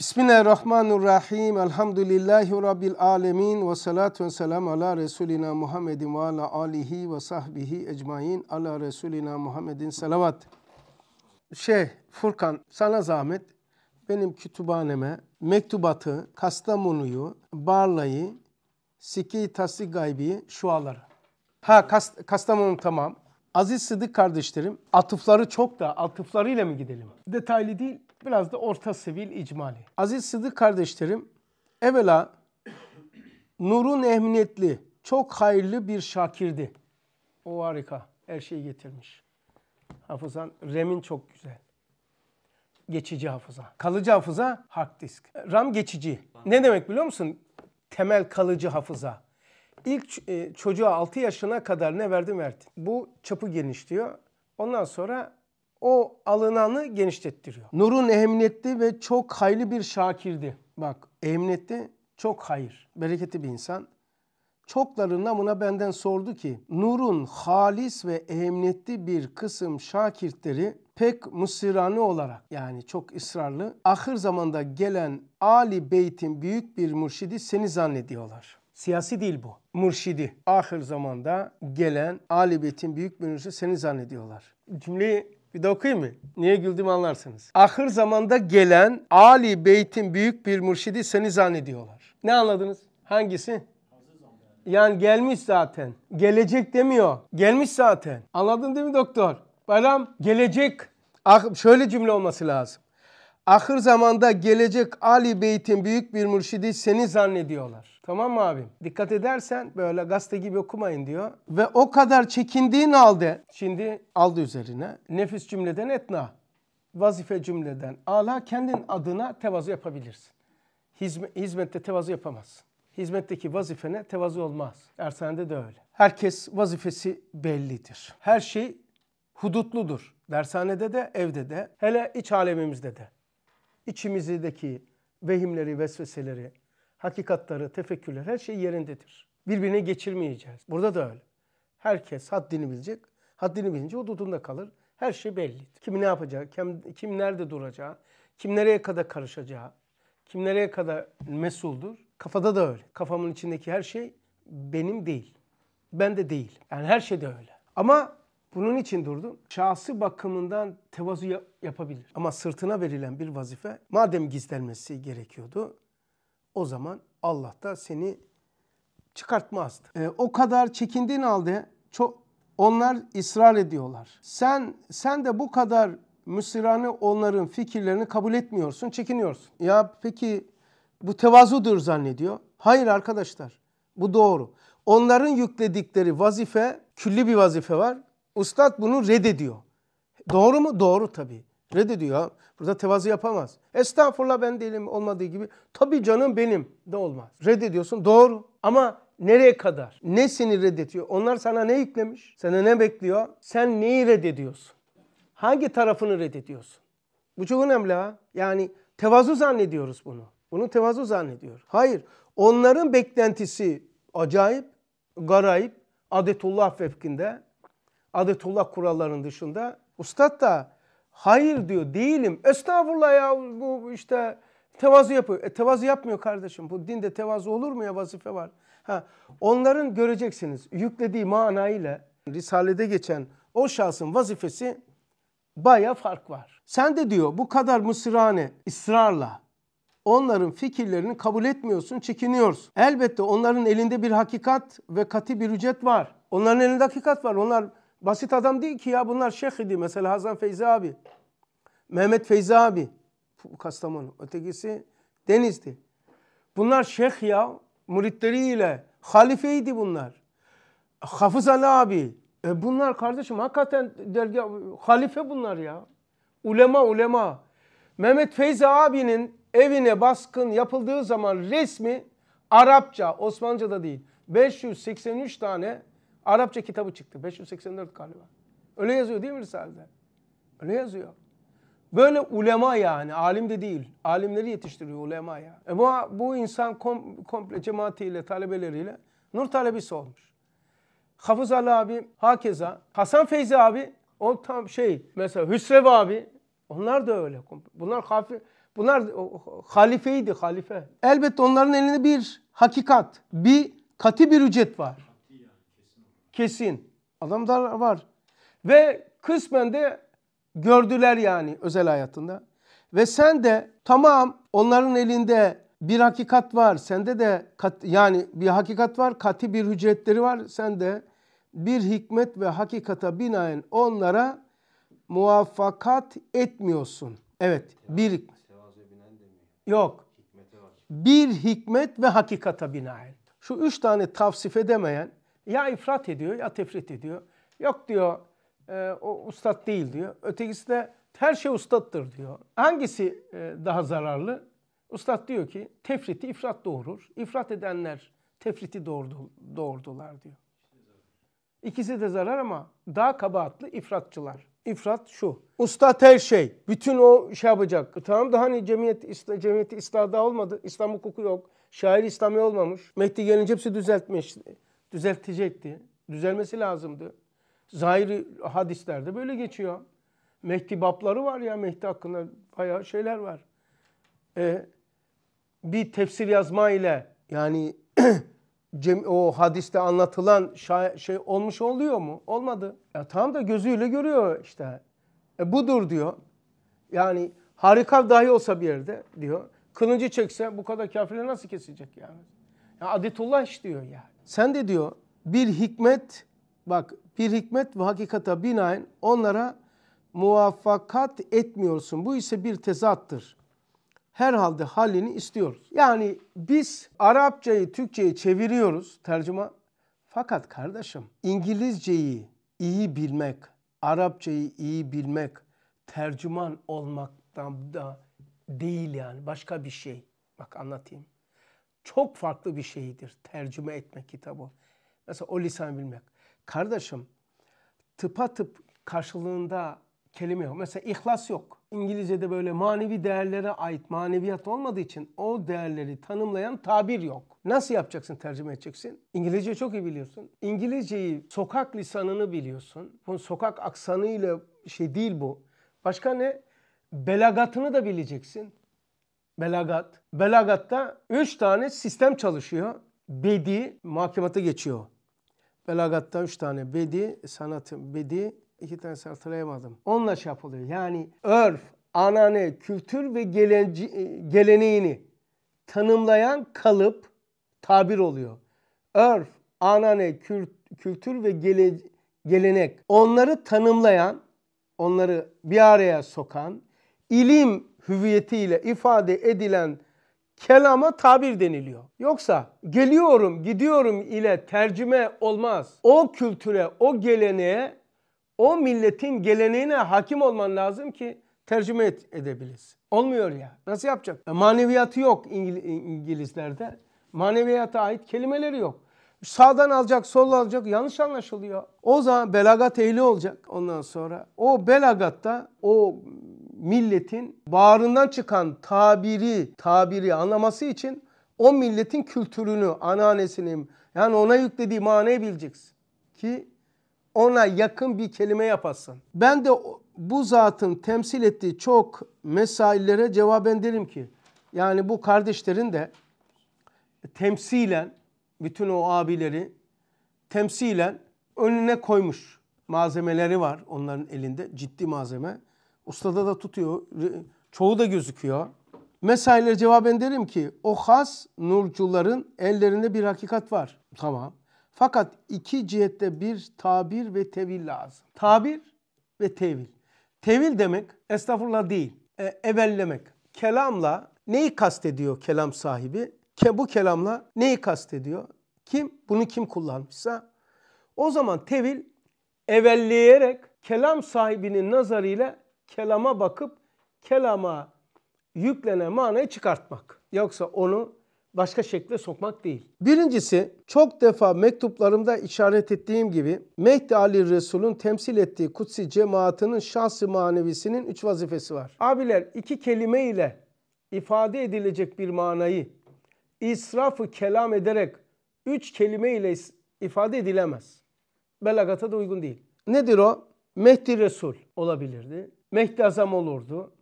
Bismillahirrahmanirrahim. Elhamdülillahi Rabbil alemin. Ve salatu ve selam ala Resulina Muhammedin ve ala alihi ve sahbihi ecmain. Ala Resulina Muhammedin salavat. Şey Furkan sana zahmet benim kütüphaneme mektubatı, Kastamonu'yu, Barla'yı, Siki Tasi Gaybi'yi, şuaları. Ha kast Kastamonu tamam. Aziz Sıdık kardeşlerim atıfları çok da atıflarıyla mı gidelim? Detaylı değil biraz da orta sivil icmali. Aziz Sıdık kardeşlerim, evvela nurun ehminiyetli, çok hayırlı bir şakirdi. O harika, her şeyi getirmiş. Hafızan, remin çok güzel. Geçici hafıza. Kalıcı hafıza hard disk. RAM geçici. Ne demek biliyor musun? Temel kalıcı hafıza. İlk e, çocuğa 6 yaşına kadar ne verdim verdim. Bu çapı genişliyor. Ondan sonra o alınanı genişlettiriyor. Nurun emniyetli ve çok hayli bir şakirdi. Bak emniyetli, çok hayır. Bereketli bir insan. Çoklarına buna benden sordu ki Nur'un halis ve emniyetli bir kısım şakirtleri pek musirani olarak yani çok ısrarlı ahır zamanda gelen Ali Beyt'in büyük bir mürşidi seni zannediyorlar. Siyasi değil bu. Mürşidi. Ahir zamanda gelen Ali Beyt'in büyük bir mürşidi seni zannediyorlar. Cümleyi bir de okuyayım mı? Niye güldüğümü anlarsınız. Ahır zamanda gelen Ali Beyt'in büyük bir mürşidi seni zannediyorlar. Ne anladınız? Hangisi? Yani gelmiş zaten. Gelecek demiyor. Gelmiş zaten. Anladın değil mi doktor? Bayram gelecek. Ah, şöyle cümle olması lazım. Ahır zamanda gelecek Ali Beyt'in büyük bir mürşidi seni zannediyorlar. Tamam mı abim? Dikkat edersen böyle gazete gibi okumayın diyor. Ve o kadar çekindiğin aldı. şimdi aldı üzerine. Nefis cümleden etna. Vazife cümleden ala kendin adına tevazu yapabilirsin. Hizmet, hizmette tevazu yapamazsın. Hizmetteki vazifene tevazu olmaz. Dershanede de öyle. Herkes vazifesi bellidir. Her şey hudutludur. Dershanede de, evde de, hele iç alemimizde de. İçimizdeki vehimleri, vesveseleri, hakikatları, tefekkürler her şey yerindedir. Birbirine geçirmeyeceğiz. Burada da öyle. Herkes haddini bilecek. Haddini bilince hududunda kalır. Her şey belli. Kim ne yapacağı, kim, kim nerede duracağı, kim nereye kadar karışacağı, kim nereye kadar mesuldur. Kafada da öyle. Kafamın içindeki her şey benim değil. Ben de değil. Yani her şey de öyle. Ama bunun için durdum. Şahsı bakımından tevazu yapabilir. Ama sırtına verilen bir vazife madem gizlenmesi gerekiyordu o zaman Allah da seni çıkartmazdı. E, o kadar çekindiğin halde çok onlar ısrar ediyorlar. Sen sen de bu kadar müsirane onların fikirlerini kabul etmiyorsun, çekiniyorsun. Ya peki bu tevazudur zannediyor. Hayır arkadaşlar. Bu doğru. Onların yükledikleri vazife külli bir vazife var. Ustad bunu reddediyor. Doğru mu? Doğru tabii. Reddediyor. Ha. Burada tevazu yapamaz. Estağfurullah ben değilim olmadığı gibi. Tabii canım benim de olmaz. Reddediyorsun doğru ama nereye kadar? Ne seni reddediyor? Onlar sana ne yüklemiş? Sana ne bekliyor? Sen neyi reddediyorsun? Hangi tarafını reddediyorsun? Bu çok önemli ha. Yani tevazu zannediyoruz bunu. Bunu tevazu zannediyor. Hayır. Onların beklentisi acayip, garayip, adetullah fevkinde, adetullah kuralların dışında. Ustad da Hayır diyor değilim. Estağfurullah ya bu işte tevazu yapıyor. E, tevazu yapmıyor kardeşim. Bu dinde tevazu olur mu ya vazife var. Ha, onların göreceksiniz yüklediği manayla Risale'de geçen o şahsın vazifesi baya fark var. Sen de diyor bu kadar Mısırane ısrarla onların fikirlerini kabul etmiyorsun, çekiniyorsun. Elbette onların elinde bir hakikat ve katı bir ücret var. Onların elinde hakikat var. Onlar Basit adam değil ki ya bunlar şeyh idi. Mesela Hazan Feyzi abi. Mehmet Feyzi abi. Kastamonu. Ötekisi Denizdi. Bunlar şeyh ya. Muritleriyle. Halifeydi bunlar. Hafız Ali abi. E bunlar kardeşim hakikaten dergi, halife bunlar ya. Ulema ulema. Mehmet Feyzi abinin evine baskın yapıldığı zaman resmi Arapça, Osmanlıca da değil. 583 tane Arapça kitabı çıktı. 584 galiba. Öyle yazıyor değil mi Risale'de? Öyle yazıyor. Böyle ulema yani. Alim de değil. Alimleri yetiştiriyor ulema ya. E bu, bu insan kom, komple cemaatiyle, talebeleriyle nur talebesi olmuş. Hafız Ali abi hakeza. Hasan Feyzi abi o tam şey mesela Hüsrev abi onlar da öyle. Bunlar hafi, bunlar halifeydi halife. Elbette onların elinde bir hakikat, bir katı bir ücret var kesin. Adamlar var. Ve kısmen de gördüler yani özel hayatında. Ve sen de tamam onların elinde bir hakikat var. Sende de kat, yani bir hakikat var, katı bir hücretleri var. Sen de bir hikmet ve hakikata binaen onlara muvaffakat etmiyorsun. Evet, bir Yok. Bir hikmet ve hakikata binaen. Şu üç tane tavsif edemeyen ya ifrat ediyor ya tefrit ediyor. Yok diyor e, o ustad değil diyor. Ötekisi de her şey ustattır diyor. Hangisi e, daha zararlı? Ustad diyor ki tefriti ifrat doğurur. İfrat edenler tefriti doğurdu, doğurdular diyor. İkisi de zarar ama daha kabahatlı ifratçılar. İfrat şu. Ustad her şey. Bütün o şey yapacak. Tamam da hani cemiyet, isla, cemiyeti İslah'da olmadı. İslam hukuku yok. Şair İslami olmamış. Mehdi gelince hepsi düzeltmiş düzeltecekti. Düzelmesi lazımdı. Zahiri hadislerde böyle geçiyor. Mehdi bapları var ya Mehdi hakkında bayağı şeyler var. Ee, bir tefsir yazma ile yani o hadiste anlatılan şey olmuş oluyor mu? Olmadı. Ya tam da gözüyle görüyor işte. E budur diyor. Yani harika dahi olsa bir yerde diyor. Kılıncı çekse bu kadar kafirleri nasıl kesecek yani? Ya adetullah iş diyor yani. Sen de diyor bir hikmet bak bir hikmet ve hakikata binaen onlara muvaffakat etmiyorsun. Bu ise bir tezattır. Herhalde halini istiyoruz. Yani biz Arapçayı Türkçe'ye çeviriyoruz tercüme. Fakat kardeşim İngilizceyi iyi bilmek, Arapçayı iyi bilmek, tercüman olmaktan da değil yani başka bir şey. Bak anlatayım çok farklı bir şeydir tercüme etmek kitabı. Mesela o lisanı bilmek. Kardeşim tıpa tıp karşılığında kelime yok. Mesela ihlas yok. İngilizce'de böyle manevi değerlere ait maneviyat olmadığı için o değerleri tanımlayan tabir yok. Nasıl yapacaksın, tercüme edeceksin? İngilizce çok iyi biliyorsun. İngilizceyi sokak lisanını biliyorsun. Bu sokak aksanıyla şey değil bu. Başka ne? Belagatını da bileceksin belagat. Belagatta 3 tane sistem çalışıyor. Bedi mahkemata geçiyor. Belagatta 3 tane bedi, sanatı, bedi, iki tane hatırlayamadım. Onunla şey yapılıyor. Yani örf, anane, kültür ve gelenci, e, geleneğini tanımlayan kalıp tabir oluyor. Örf, anane, kült, kültür ve gele, gelenek onları tanımlayan, onları bir araya sokan ilim hüviyetiyle ifade edilen kelama tabir deniliyor. Yoksa geliyorum, gidiyorum ile tercüme olmaz. O kültüre, o geleneğe, o milletin geleneğine hakim olman lazım ki tercüme et, edebilirsin. Olmuyor ya. Nasıl yapacak? E, maneviyatı yok İngil İngilizlerde. Maneviyata ait kelimeleri yok. Sağdan alacak, soldan alacak yanlış anlaşılıyor. O zaman belagat ehli olacak ondan sonra. O belagatta o milletin bağrından çıkan tabiri, tabiri anlaması için o milletin kültürünü, ananesini yani ona yüklediği manayı bileceksin. Ki ona yakın bir kelime yapasın. Ben de bu zatın temsil ettiği çok mesailere cevaben derim ki yani bu kardeşlerin de temsilen bütün o abileri temsilen önüne koymuş malzemeleri var onların elinde ciddi malzeme. Ustada da tutuyor. Çoğu da gözüküyor. Mesailere cevaben derim ki o has nurcuların ellerinde bir hakikat var. Tamam. Fakat iki cihette bir tabir ve tevil lazım. Tabir ve tevil. Tevil demek estağfurullah değil. E, evellemek. Kelamla neyi kastediyor kelam sahibi? Ke, bu kelamla neyi kastediyor? Kim? Bunu kim kullanmışsa. O zaman tevil evelleyerek kelam sahibinin nazarıyla kelama bakıp kelama yüklenen manayı çıkartmak. Yoksa onu başka şekle sokmak değil. Birincisi çok defa mektuplarımda işaret ettiğim gibi Mehdi Ali Resul'ün temsil ettiği kutsi cemaatinin şahsı manevisinin üç vazifesi var. Abiler iki kelime ile ifade edilecek bir manayı israfı kelam ederek üç kelime ile ifade edilemez. Belagata da uygun değil. Nedir o? Mehdi Resul olabilirdi. Mehdi Azam olurdu.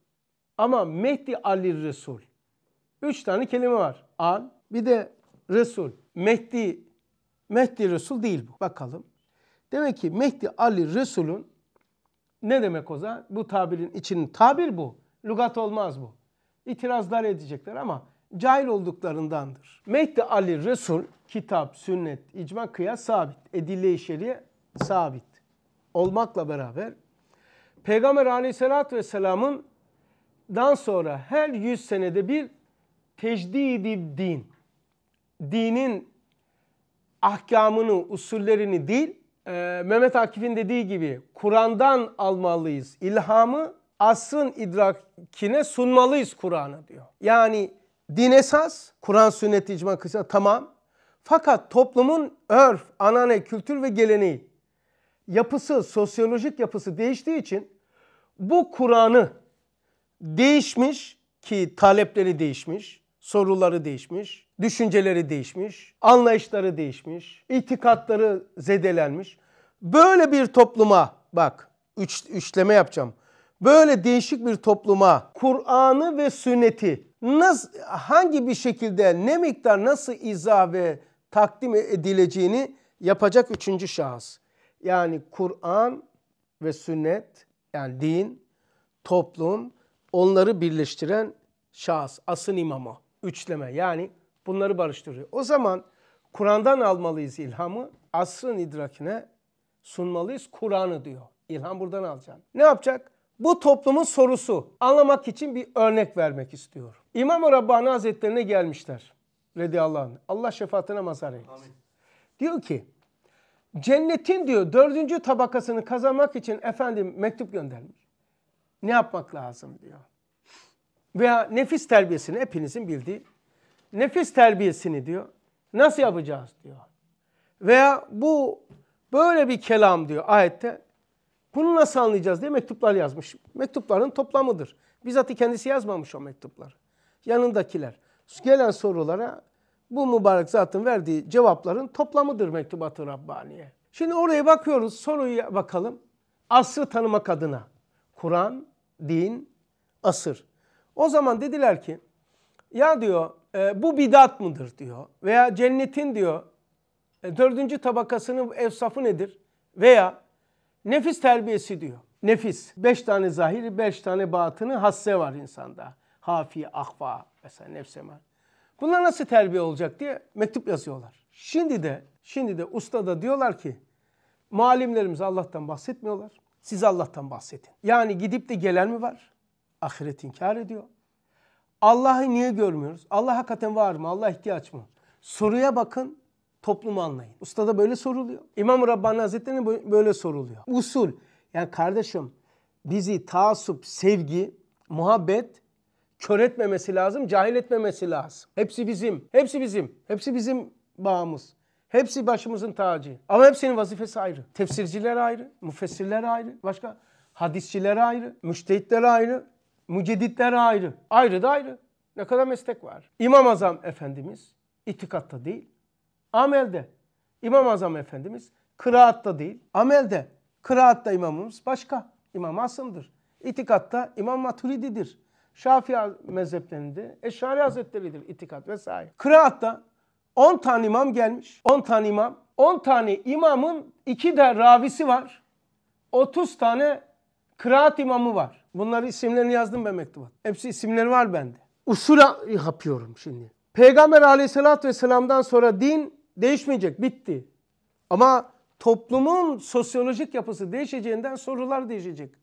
Ama Mehdi Ali Resul. Üç tane kelime var. Al, bir de Resul. Mehdi, Mehdi Resul değil bu. Bakalım. Demek ki Mehdi Ali Resul'un ne demek o zaman? Bu tabirin içinin tabir bu. Lugat olmaz bu. İtirazlar edecekler ama cahil olduklarındandır. Mehdi Ali Resul kitap, sünnet, icma, kıyas sabit. Edille-i sabit. Olmakla beraber Peygamber aleyhissalatü vesselamın dan sonra her yüz senede bir tecdidi din. Dinin ahkamını, usullerini değil, e, Mehmet Akif'in dediği gibi Kur'an'dan almalıyız. ilhamı, asrın idrakine sunmalıyız Kur'an'ı diyor. Yani din esas, Kur'an sünnet icma kısa tamam. Fakat toplumun örf, anane, kültür ve geleneği, yapısı, sosyolojik yapısı değiştiği için bu Kur'an'ı değişmiş ki talepleri değişmiş, soruları değişmiş, düşünceleri değişmiş, anlayışları değişmiş, itikatları zedelenmiş. Böyle bir topluma bak üç, üçleme yapacağım. Böyle değişik bir topluma Kur'an'ı ve sünneti nasıl, hangi bir şekilde ne miktar nasıl izah ve takdim edileceğini yapacak üçüncü şahıs. Yani Kur'an ve sünnet yani din, toplum, onları birleştiren şahıs, asıl imamı, üçleme yani bunları barıştırıyor. O zaman Kur'an'dan almalıyız ilhamı, asrın idrakine sunmalıyız Kur'an'ı diyor. İlham buradan alacaksın. Ne yapacak? Bu toplumun sorusu. Anlamak için bir örnek vermek istiyor. İmam-ı Rabbani Hazretlerine gelmişler. Radiyallahu anh. Allah şefaatine mazhar eylesin. Amin. Diyor ki Cennetin diyor dördüncü tabakasını kazanmak için efendim mektup göndermiş. Ne yapmak lazım diyor. Veya nefis terbiyesini hepinizin bildiği. Nefis terbiyesini diyor. Nasıl yapacağız diyor. Veya bu böyle bir kelam diyor ayette. Bunu nasıl anlayacağız diye mektuplar yazmış. Mektupların toplamıdır. Bizzat kendisi yazmamış o mektupları. Yanındakiler. Gelen sorulara bu mübarek zatın verdiği cevapların toplamıdır mektubat-ı Rabbaniye. Şimdi oraya bakıyoruz, soruya bakalım. Asrı tanımak adına. Kur'an, din, asır. O zaman dediler ki, ya diyor e, bu bidat mıdır diyor. Veya cennetin diyor e, dördüncü tabakasının efsafı nedir? Veya nefis terbiyesi diyor. Nefis. Beş tane zahiri, beş tane batını hasse var insanda. Hafi, ahva mesela nefse var. Bunlar nasıl terbiye olacak diye mektup yazıyorlar. Şimdi de şimdi de usta da diyorlar ki malimlerimiz Allah'tan bahsetmiyorlar. Siz Allah'tan bahsedin. Yani gidip de gelen mi var? Ahiret inkar ediyor. Allah'ı niye görmüyoruz? Allah hakikaten var mı? Allah ihtiyaç mı? Soruya bakın, toplumu anlayın. Usta da böyle soruluyor. İmam-ı Rabbani Hazretleri'ne böyle soruluyor. Usul, yani kardeşim bizi taassup, sevgi, muhabbet kör etmemesi lazım, cahil etmemesi lazım. Hepsi bizim, hepsi bizim, hepsi bizim bağımız. Hepsi başımızın tacı. Ama hepsinin vazifesi ayrı. Tefsirciler ayrı, müfessirler ayrı, başka hadisçiler ayrı, müştehitler ayrı, müceditler ayrı. Ayrı da ayrı. Ne kadar meslek var. İmam Azam Efendimiz itikatta değil, amelde. İmam Azam Efendimiz kıraatta değil, amelde. Kıraatta imamımız başka. İmam Asım'dır. İtikatta İmam Maturidi'dir. Şafii mezheplerinde Eşari Hazretleri'dir itikat vesaire. Kıraatta 10 tane imam gelmiş. 10 tane imam. 10 tane imamın 2 de ravisi var. 30 tane kıraat imamı var. Bunları isimlerini yazdım ben mektuba. Hepsi isimleri var bende. Usula yapıyorum şimdi. Peygamber aleyhissalatü vesselam'dan sonra din değişmeyecek. Bitti. Ama toplumun sosyolojik yapısı değişeceğinden sorular değişecek.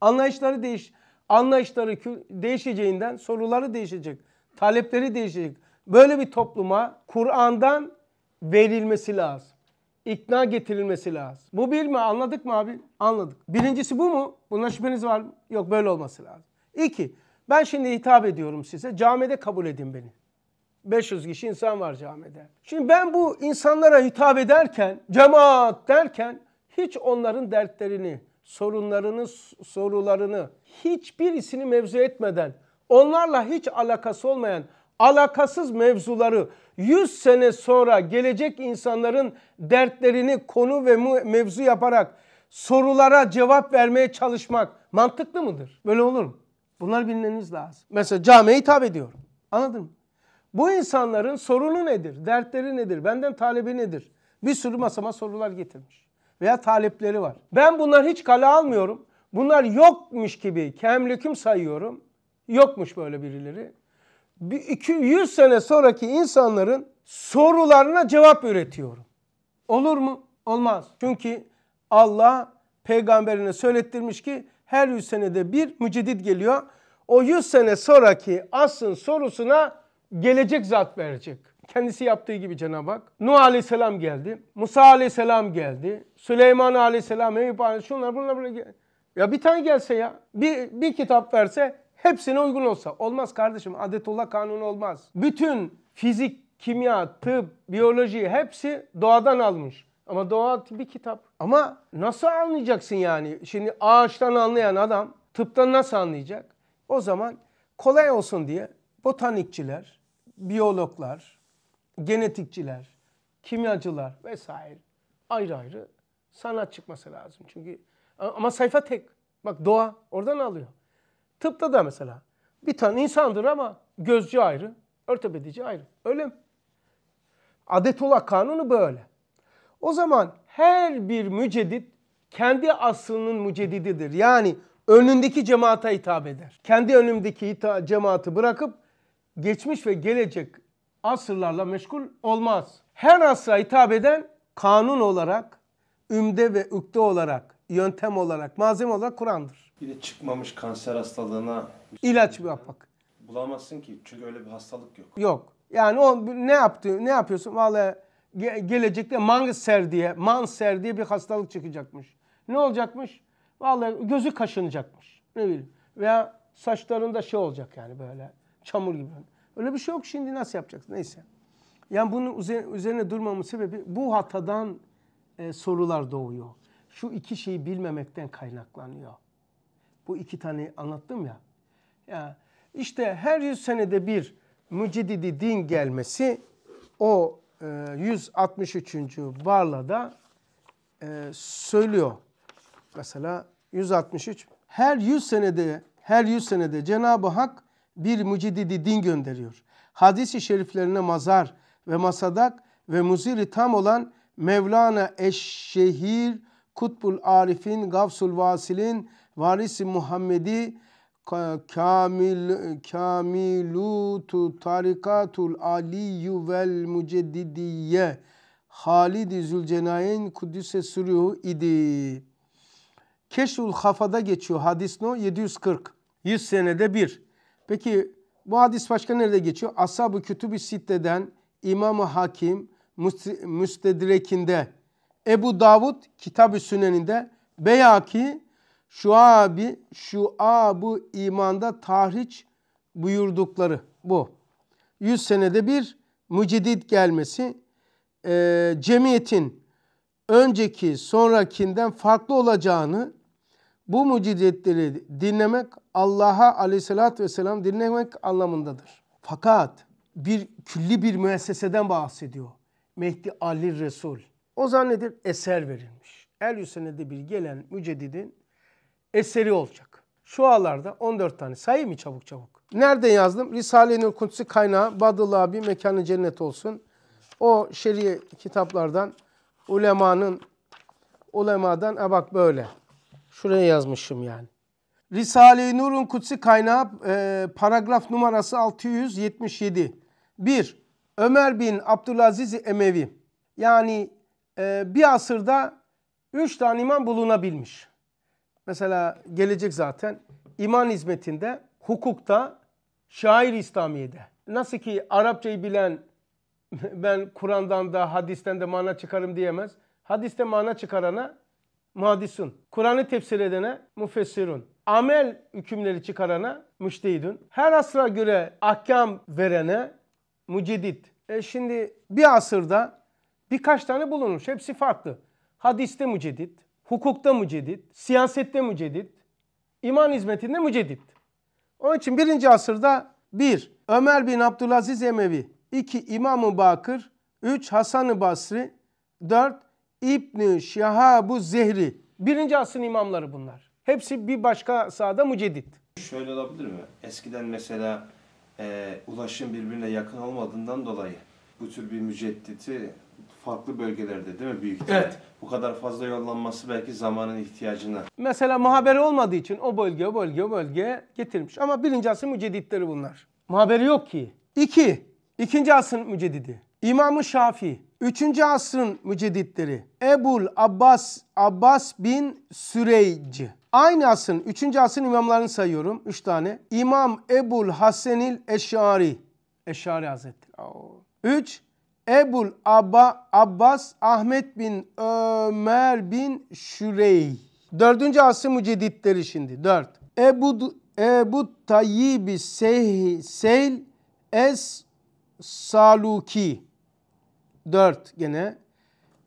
Anlayışları değiş anlayışları değişeceğinden soruları değişecek, talepleri değişecek. Böyle bir topluma Kur'an'dan verilmesi lazım. İkna getirilmesi lazım. Bu bir mi? Anladık mı abi? Anladık. Birincisi bu mu? Buna şüpheniz var mı? Yok böyle olması lazım. İki, ben şimdi hitap ediyorum size. Camide kabul edin beni. 500 kişi insan var camide. Şimdi ben bu insanlara hitap ederken, cemaat derken hiç onların dertlerini, sorunlarını, sorularını, hiçbirisini mevzu etmeden, onlarla hiç alakası olmayan, alakasız mevzuları 100 sene sonra gelecek insanların dertlerini konu ve mevzu yaparak sorulara cevap vermeye çalışmak mantıklı mıdır? Böyle olur mu? Bunlar bilmeniz lazım. Mesela camiye hitap ediyor. Anladın mı? Bu insanların sorunu nedir? Dertleri nedir? Benden talebi nedir? Bir sürü masama sorular getirmiş. Veya talepleri var. Ben bunları hiç kale almıyorum. Bunlar yokmuş gibi kemlüküm sayıyorum. Yokmuş böyle birileri. 100 sene sonraki insanların sorularına cevap üretiyorum. Olur mu? Olmaz. Çünkü Allah peygamberine söylettirmiş ki her 100 senede bir mücedid geliyor. O 100 sene sonraki asın sorusuna gelecek zat verecek. Kendisi yaptığı gibi Cenab-ı Hak. Nuh Aleyhisselam geldi. Musa Aleyhisselam geldi. Süleyman Aleyhisselam, Eyüp Aleyhisselam şunlar bunlar böyle geldi. Ya bir tane gelse ya. Bir, bir kitap verse hepsine uygun olsa. Olmaz kardeşim. Adetullah kanunu olmaz. Bütün fizik, kimya, tıp, biyoloji hepsi doğadan almış. Ama doğa bir kitap. Ama nasıl anlayacaksın yani? Şimdi ağaçtan anlayan adam tıptan nasıl anlayacak? O zaman kolay olsun diye botanikçiler, biyologlar, genetikçiler, kimyacılar vesaire ayrı ayrı sanat çıkması lazım. Çünkü ama sayfa tek. Bak doğa oradan alıyor. Tıpta da mesela bir tane insandır ama gözcü ayrı, örtebedici ayrı. Öyle mi? Adetullah kanunu böyle. O zaman her bir mücedid kendi aslının mücedididir. Yani önündeki cemaate hitap eder. Kendi önümdeki cemaati bırakıp geçmiş ve gelecek asırlarla meşgul olmaz. Her asra hitap eden kanun olarak, ümde ve ükte olarak yöntem olarak, malzeme olarak Kur'an'dır. Bir de çıkmamış kanser hastalığına ilaç şey yapmak. Bulamazsın ki çünkü öyle bir hastalık yok. Yok. Yani o ne yaptı? Ne yapıyorsun? Vallahi gelecekte manser diye, manser diye bir hastalık çıkacakmış. Ne olacakmış? Vallahi gözü kaşınacakmış. Ne bileyim. Veya saçlarında şey olacak yani böyle çamur gibi. Öyle bir şey yok şimdi nasıl yapacaksın? Neyse. Yani bunun üzerine durmamın sebebi bu hatadan e, sorular doğuyor şu iki şeyi bilmemekten kaynaklanıyor. Bu iki tane anlattım ya. Ya işte her yüz senede bir mücididi din gelmesi o e, 163. Barla'da e, söylüyor. Mesela 163 her yüz senede her yüz senede Cenab-ı Hak bir mücididi din gönderiyor. Hadisi şeriflerine mazar ve masadak ve muziri tam olan Mevlana Eşşehir Kutbul Arif'in, Gavsul Vasil'in, Varisi Muhammedi, Kamil Kamilutu Tarikatul Aliyyu vel Müceddidiye Halid-i Zülcenayn Kudüs'e sürüyor idi. Keşful Hafa'da geçiyor hadis no 740. 100 senede bir. Peki bu hadis başka nerede geçiyor? Ashab-ı Kütüb-i Sitte'den İmam-ı Hakim Müstedrek'inde Ebu Davud Kitab-ı Sünen'inde Beyaki şu Şuabu imanda tahriç buyurdukları bu. 100 senede bir mücedid gelmesi e, cemiyetin önceki sonrakinden farklı olacağını bu mücidetleri dinlemek Allah'a aleyhissalatü vesselam dinlemek anlamındadır. Fakat bir külli bir müesseseden bahsediyor. Mehdi Ali Resul. O nedir? Eser verilmiş. El Hüseyin'de bir gelen müceddidin eseri olacak. Şu ağlarda 14 tane. Sayayım mı çabuk çabuk? Nerede yazdım? Risale-i Nur Kutsi kaynağı Badıl abi mekanı cennet olsun. O şer'i kitaplardan ulemanın ulemadan e bak böyle. Şuraya yazmışım yani. Risale-i Nur'un kutsi kaynağı e, paragraf numarası 677. 1. Ömer bin Abdülaziz Emevi yani ee, bir asırda üç tane imam bulunabilmiş. Mesela gelecek zaten iman hizmetinde, hukukta, şair İslamiye'de. Nasıl ki Arapçayı bilen ben Kur'an'dan da hadisten de mana çıkarım diyemez. Hadiste mana çıkarana muhadisun. Kur'an'ı tefsir edene mufessirun. Amel hükümleri çıkarana müştehidun. Her asra göre ahkam verene mucidit. E şimdi bir asırda Birkaç tane bulunmuş. Hepsi farklı. Hadiste mücedit, hukukta mücedit, siyasette mücedit, iman hizmetinde mücedit. Onun için birinci asırda bir Ömer bin Abdülaziz Emevi, iki İmam-ı Bakır, üç Hasan-ı Basri, dört i̇bn Şihabu Zehri. Birinci asrın imamları bunlar. Hepsi bir başka sahada mücedit. Şöyle olabilir mi? Eskiden mesela e, ulaşım birbirine yakın olmadığından dolayı bu tür bir mücedditi farklı bölgelerde değil mi büyük ihtimal? Evet. Bu kadar fazla yollanması belki zamanın ihtiyacına. Mesela muhabere olmadığı için o bölge, o bölge, o bölge getirmiş. Ama birinci asır mücedidleri bunlar. Muhaberi yok ki. İki, İkinci asrın mücedidi. İmam-ı Şafii. Üçüncü asrın mücedidleri. Ebul Abbas, Abbas bin Süreyci. Aynı asrın, üçüncü asrın imamlarını sayıyorum. Üç tane. İmam Ebul Hasenil Eşari. Eşari Hazretleri. Üç, Ebul Abba, Abbas Ahmet bin Ömer bin Şurey. Dördüncü asrı müceditleri şimdi. Dört. Ebu, Ebu Tayyibi Seyh, Seyl Es Saluki. Dört gene.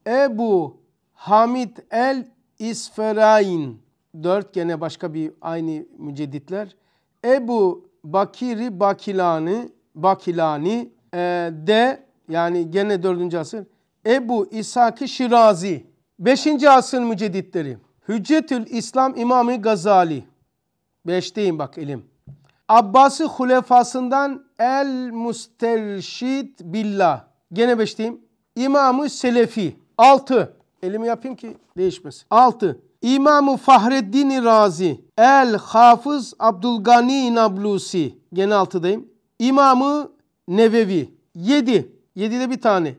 Ebu Hamid El İsferayn. Dört gene başka bir aynı müceditler. Ebu Bakiri Bakilani, Bakilani e, de yani gene 4. asır Ebu İshak-ı Şirazi 5. asır müceditleri Hüccetül İslam İmamı Gazali 5'teyim bak elim Abbasi hulefasından El Musterşid Billah gene 5'teyim İmamı Selefi 6 elimi yapayım ki değişmesin 6 İmamı Fahreddin Razi El Hafız Abdülgani Nablusi gene 6'dayım İmamı Nevevi 7 7'de bir tane.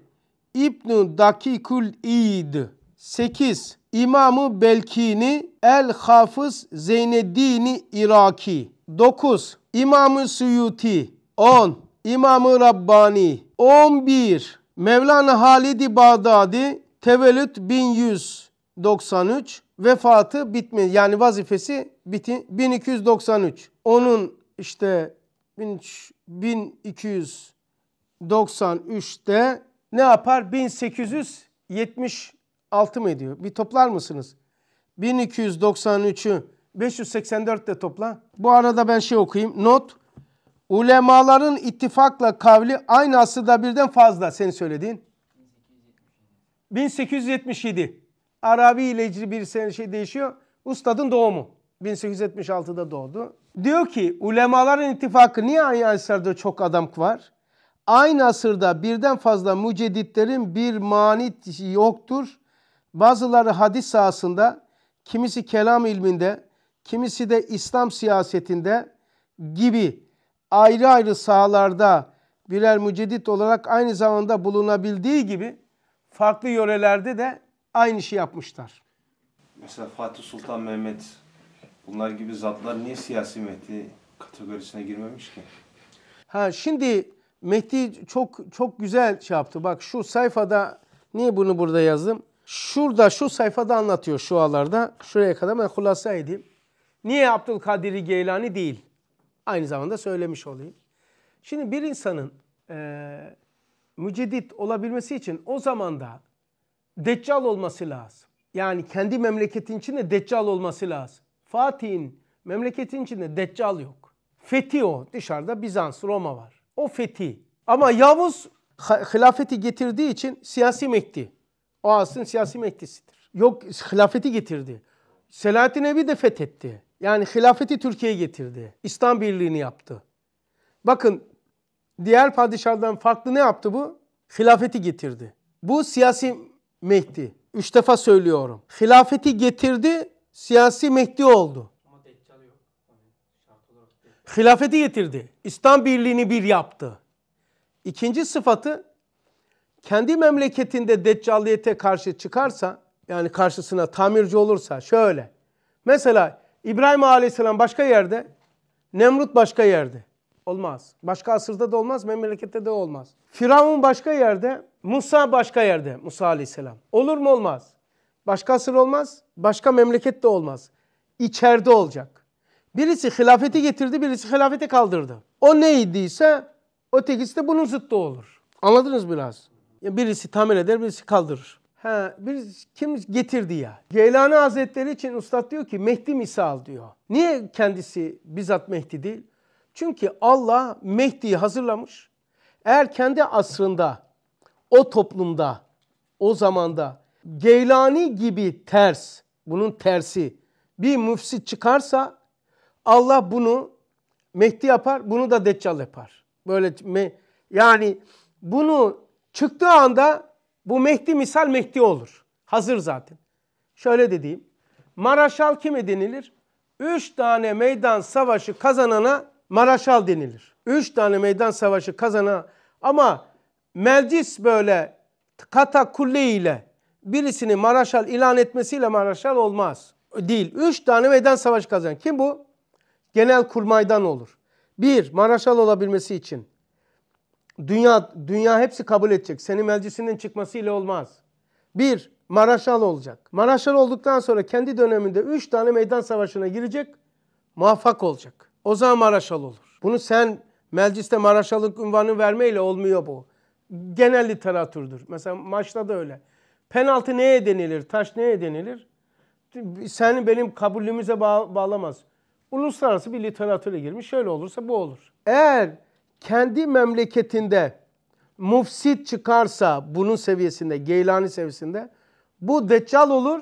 İbnü Dakikul İd. 8. İmamı Belkini El Hafız Zeyneddini Iraki. 9. İmamı Suyuti. 10. İmamı Rabbani. 11. Mevlana Halid-i Bağdadi Tevellüt 1193 vefatı bitmedi. Yani vazifesi biti 1293. Onun işte 1200 93'te ne yapar? 1876 mı ediyor? Bir toplar mısınız? 1293'ü 584 de topla. Bu arada ben şey okuyayım. Not. Ulemaların ittifakla kavli aynı asırda birden fazla. Senin söylediğin. 1877. Arabi ile ilgili bir sene şey değişiyor. Ustadın doğumu. 1876'da doğdu. Diyor ki ulemaların ittifakı niye aynı asırda çok adam var? Aynı asırda birden fazla müceditlerin bir manit yoktur. Bazıları hadis sahasında, kimisi kelam ilminde, kimisi de İslam siyasetinde gibi ayrı ayrı sahalarda birer mücedit olarak aynı zamanda bulunabildiği gibi farklı yörelerde de aynı şey yapmışlar. Mesela Fatih Sultan Mehmet bunlar gibi zatlar niye siyasi mehdi kategorisine girmemiş ki? Ha şimdi Mehdi çok çok güzel şey yaptı. Bak şu sayfada niye bunu burada yazdım? Şurada şu sayfada anlatıyor şu alarda. Şuraya kadar ben hulasa edeyim. Niye Abdülkadir Geylani değil? Aynı zamanda söylemiş olayım. Şimdi bir insanın e, mücedit olabilmesi için o zamanda deccal olması lazım. Yani kendi memleketin içinde deccal olması lazım. Fatih'in memleketin içinde deccal yok. Fethi o. Dışarıda Bizans, Roma var o fethi. Ama Yavuz hilafeti getirdiği için siyasi mekti. O asrın siyasi mektisidir. Yok hilafeti getirdi. Selahattin Ebi de fethetti. Yani hilafeti Türkiye'ye getirdi. İslam birliğini yaptı. Bakın diğer padişahlardan farklı ne yaptı bu? Hilafeti getirdi. Bu siyasi mehdi. Üç defa söylüyorum. Hilafeti getirdi, siyasi mehdi oldu hilafeti getirdi. İslam birliğini bir yaptı. İkinci sıfatı kendi memleketinde deccaliyete karşı çıkarsa yani karşısına tamirci olursa şöyle. Mesela İbrahim Aleyhisselam başka yerde, Nemrut başka yerde. Olmaz. Başka asırda da olmaz, memlekette de olmaz. Firavun başka yerde, Musa başka yerde, Musa Aleyhisselam. Olur mu olmaz. Başka asır olmaz, başka memlekette olmaz. İçeride olacak. Birisi hilafeti getirdi, birisi hilafeti kaldırdı. O neydiyse ötekisi de bunun zıttı olur. Anladınız biraz? birisi tamir eder, birisi kaldırır. Ha, bir kim getirdi ya? Geylani Hazretleri için Üstad diyor ki Mehdi misal diyor. Niye kendisi bizzat Mehdi değil? Çünkü Allah Mehdi'yi hazırlamış. Eğer kendi asrında, o toplumda, o zamanda Geylani gibi ters, bunun tersi bir müfsit çıkarsa Allah bunu Mehdi yapar, bunu da Deccal yapar. Böyle yani bunu çıktığı anda bu Mehdi misal Mehdi olur. Hazır zaten. Şöyle dediğim, diyeyim. Maraşal kime denilir? Üç tane meydan savaşı kazanana Maraşal denilir. Üç tane meydan savaşı kazana ama meclis böyle kata kulle ile birisini Maraşal ilan etmesiyle Maraşal olmaz. Değil. Üç tane meydan savaşı kazanan. Kim bu? genel kurmaydan olur. Bir, maraşal olabilmesi için dünya dünya hepsi kabul edecek. Seni meclisinden çıkmasıyla olmaz. Bir, maraşal olacak. Maraşal olduktan sonra kendi döneminde üç tane meydan savaşına girecek, muvaffak olacak. O zaman maraşal olur. Bunu sen mecliste maraşalık unvanı vermeyle olmuyor bu. Genel literatürdür. Mesela maçta da öyle. Penaltı neye denilir, taş neye denilir? Seni benim kabulümüze bağ bağlamaz uluslararası bir literatüre girmiş. Şöyle olursa bu olur. Eğer kendi memleketinde mufsit çıkarsa bunun seviyesinde, Geylani seviyesinde bu deccal olur,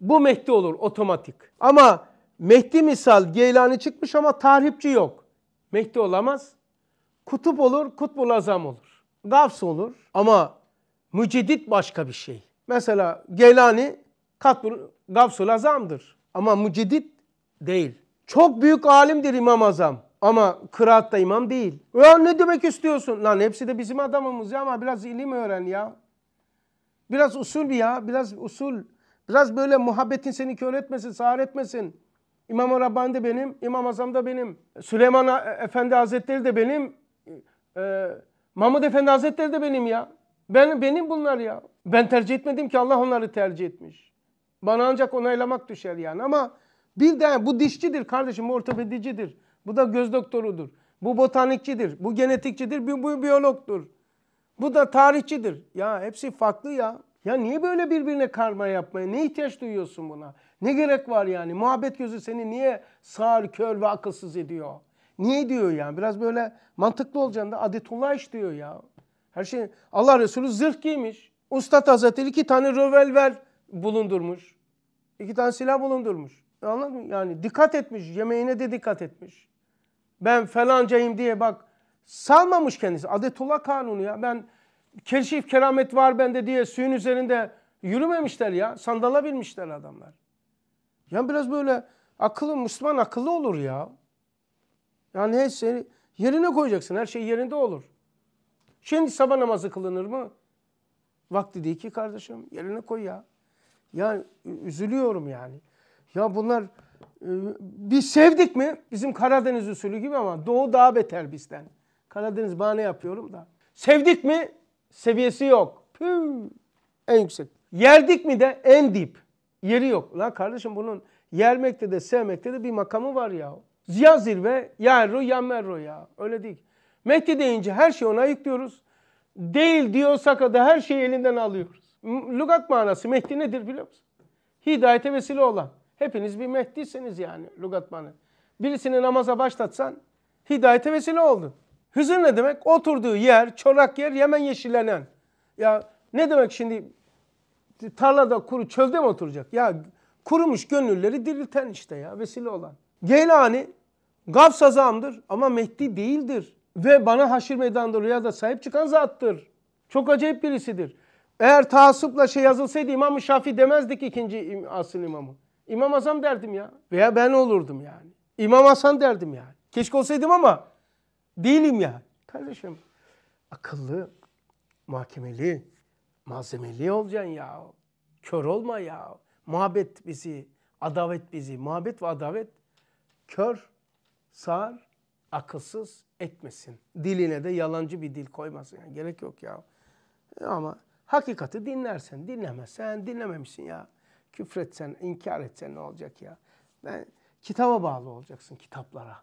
bu Mehdi olur otomatik. Ama Mehdi misal Geylani çıkmış ama tarihçi yok. Mehdi olamaz. Kutup olur, kutbul azam olur. Gavs olur ama mücedit başka bir şey. Mesela Geylani katbul, gavsul azamdır ama mücedit değil. Çok büyük alimdir İmam Azam. Ama kıraatta imam değil. Ya ne demek istiyorsun? Lan hepsi de bizim adamımız ya ama biraz ilim öğren ya. Biraz usul ya, biraz usul. Biraz böyle muhabbetin seni kör etmesin, sağır etmesin. İmam-ı Rabbani de benim, İmam Azam da benim. Süleyman Efendi Hazretleri de benim. E, Mahmud Efendi Hazretleri de benim ya. Ben, benim bunlar ya. Ben tercih etmedim ki Allah onları tercih etmiş. Bana ancak onaylamak düşer yani ama bir de bu dişçidir kardeşim, bu ortopedicidir. Bu da göz doktorudur. Bu botanikçidir, bu genetikçidir, bu, bu biyologdur. Bu da tarihçidir. Ya hepsi farklı ya. Ya niye böyle birbirine karma yapmaya? Ne ihtiyaç duyuyorsun buna? Ne gerek var yani? Muhabbet gözü seni niye sağır, kör ve akılsız ediyor? Niye diyor yani? Biraz böyle mantıklı olacaksın da adetullah iş diyor ya. Her şey Allah Resulü zırh giymiş. Ustad Hazretleri iki tane rövelver bulundurmuş. İki tane silah bulundurmuş. Anladın mı? Yani dikkat etmiş. Yemeğine de dikkat etmiş. Ben falancayım diye bak salmamış kendisi. Adetullah kanunu ya. Ben keşif keramet var bende diye suyun üzerinde yürümemişler ya. Sandala binmişler adamlar. Yani biraz böyle akıllı Müslüman akıllı olur ya. Yani her şeyi yerine koyacaksın. Her şey yerinde olur. Şimdi sabah namazı kılınır mı? Vakti değil ki kardeşim. Yerine koy ya. Yani üzülüyorum yani. Ya bunlar e, biz sevdik mi? Bizim Karadeniz usulü gibi ama Doğu daha beter bizden. Karadeniz bahane yapıyorum da. Sevdik mi? Seviyesi yok. Püh, en yüksek. Yerdik mi de en dip. Yeri yok. La kardeşim bunun yermekte de sevmekte de bir makamı var ya. Ya zirve, ya erro, ya merro ya. Öyle değil. Mehdi deyince her şeyi ona yüklüyoruz. Değil diyorsak da her şeyi elinden alıyoruz. Lugat manası Mehdi nedir biliyor musun? Hidayete vesile olan. Hepiniz bir Mehdi'siniz yani lugatmanı. Birisini namaza başlatsan hidayete vesile oldu. Hızır ne demek? Oturduğu yer, çorak yer Yemen yeşillenen. Ya ne demek şimdi tarlada kuru çölde mi oturacak? Ya kurumuş gönülleri dirilten işte ya vesile olan. Geylani Gavs azamdır ama Mehdi değildir. Ve bana haşir meydanında rüyada sahip çıkan zattır. Çok acayip birisidir. Eğer taasupla şey yazılsaydı İmam-ı Şafi demezdik ikinci asıl imamı. İmam Hasan derdim ya. Veya ben olurdum yani. İmam Hasan derdim yani. Keşke olsaydım ama değilim yani. Kardeşim akıllı, muhakemeli, malzemeli olacaksın ya. Kör olma ya. Muhabbet bizi, adavet bizi. Muhabbet ve adavet kör, sağır, akılsız etmesin. Diline de yalancı bir dil koymasın. Yani gerek yok ya. Ama hakikati dinlersen, dinlemezsen dinlememişsin ya. Küfretsen, inkar etsen ne olacak ya? Ben kitaba bağlı olacaksın, kitaplara.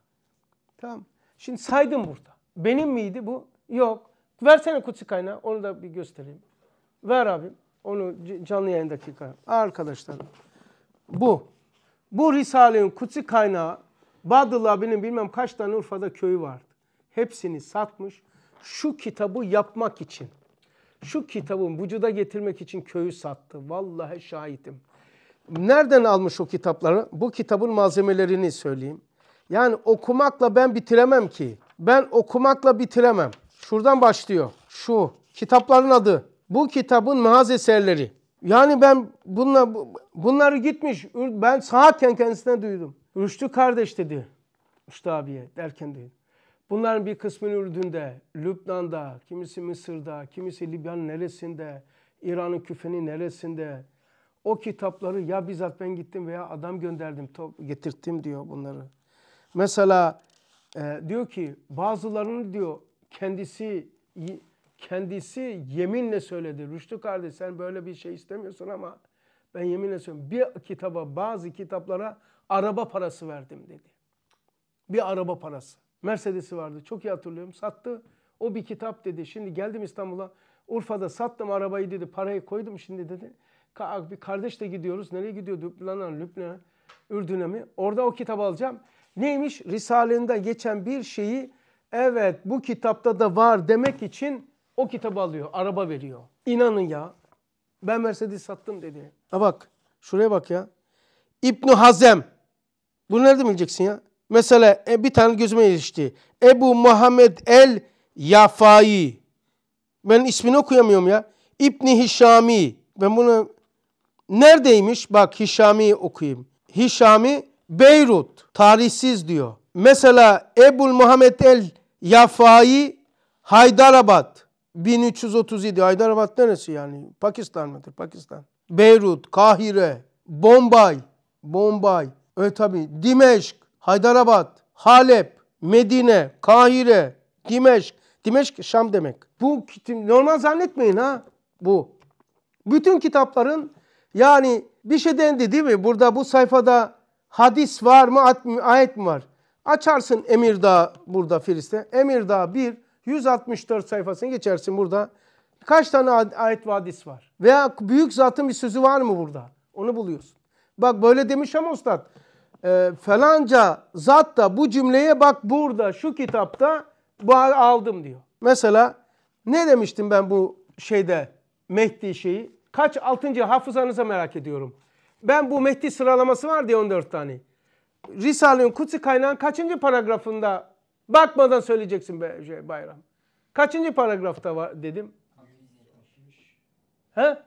Tamam Şimdi saydım burada. Benim miydi bu? Yok. Versene kutsi kaynağı. Onu da bir göstereyim. Ver abim. Onu canlı yayın dakika. Arkadaşlar bu. Bu Risale'nin kutsi kaynağı Badıl abinin bilmem kaç tane Urfa'da köyü vardı. Hepsini satmış. Şu kitabı yapmak için. Şu kitabın vücuda getirmek için köyü sattı. Vallahi şahitim. Nereden almış o kitapları? Bu kitabın malzemelerini söyleyeyim. Yani okumakla ben bitiremem ki. Ben okumakla bitiremem. Şuradan başlıyor. Şu kitapların adı. Bu kitabın mağaz eserleri. Yani ben bunla, bunları gitmiş. Ben saatken kendisine duydum. Rüştü kardeş dedi. Rüştü abiye derken duydum. Bunların bir kısmını Ürdün'de, Lübnan'da, kimisi Mısır'da, kimisi Libya'nın neresinde, İran'ın küfeni neresinde, o kitapları ya bizzat ben gittim veya adam gönderdim, getirttim diyor bunları. Mesela e, diyor ki bazılarını diyor kendisi kendisi yeminle söyledi. Rüştü kardeş sen böyle bir şey istemiyorsun ama ben yeminle söylüyorum. Bir kitaba bazı kitaplara araba parası verdim dedi. Bir araba parası. Mercedes'i vardı çok iyi hatırlıyorum sattı. O bir kitap dedi. Şimdi geldim İstanbul'a Urfa'da sattım arabayı dedi parayı koydum şimdi dedi bir kardeşle gidiyoruz. Nereye gidiyor? Lübnan'a, Lübnan'a, Ürdün'e mi? Orada o kitabı alacağım. Neymiş? Risale'nde geçen bir şeyi evet bu kitapta da var demek için o kitabı alıyor. Araba veriyor. İnanın ya. Ben Mercedes sattım dedi. Ha bak. Şuraya bak ya. İbnu Hazem. Bunu nerede bileceksin ya? Mesela e, bir tane gözüme ilişti. Ebu Muhammed el Yafai. Ben ismini okuyamıyorum ya. İbni Hişami. Ben bunu Neredeymiş? Bak Hişami okuyayım. Hişami Beyrut tarihsiz diyor. Mesela Ebul Muhammed el Yafai Haydarabad 1337 Haydarabad neresi yani? Pakistan mıdır? Pakistan. Beyrut, Kahire, Bombay, Bombay, e tabi Dimeşk, Haydarabad, Halep, Medine, Kahire, Dimeşk. Dimeşk Şam demek. Bu normal zannetmeyin ha bu. Bütün kitapların yani bir şey dendi değil mi? Burada bu sayfada hadis var mı, ayet mi var? Açarsın Emirdağ burada Filistin. Emirdağ 1, 164 sayfasını geçersin burada. Kaç tane ayet ve hadis var? Veya büyük zatın bir sözü var mı burada? Onu buluyorsun. Bak böyle demiş ama ustad. E, falanca zat da bu cümleye bak burada şu kitapta bu aldım diyor. Mesela ne demiştim ben bu şeyde Mehdi şeyi? Kaç altıncı hafızanıza merak ediyorum. Ben bu Mehdi sıralaması var diye 14 tane. Risale'nin Kutsi kaynağın kaçıncı paragrafında bakmadan söyleyeceksin be, şey, bayram. Kaçıncı paragrafta var dedim. He?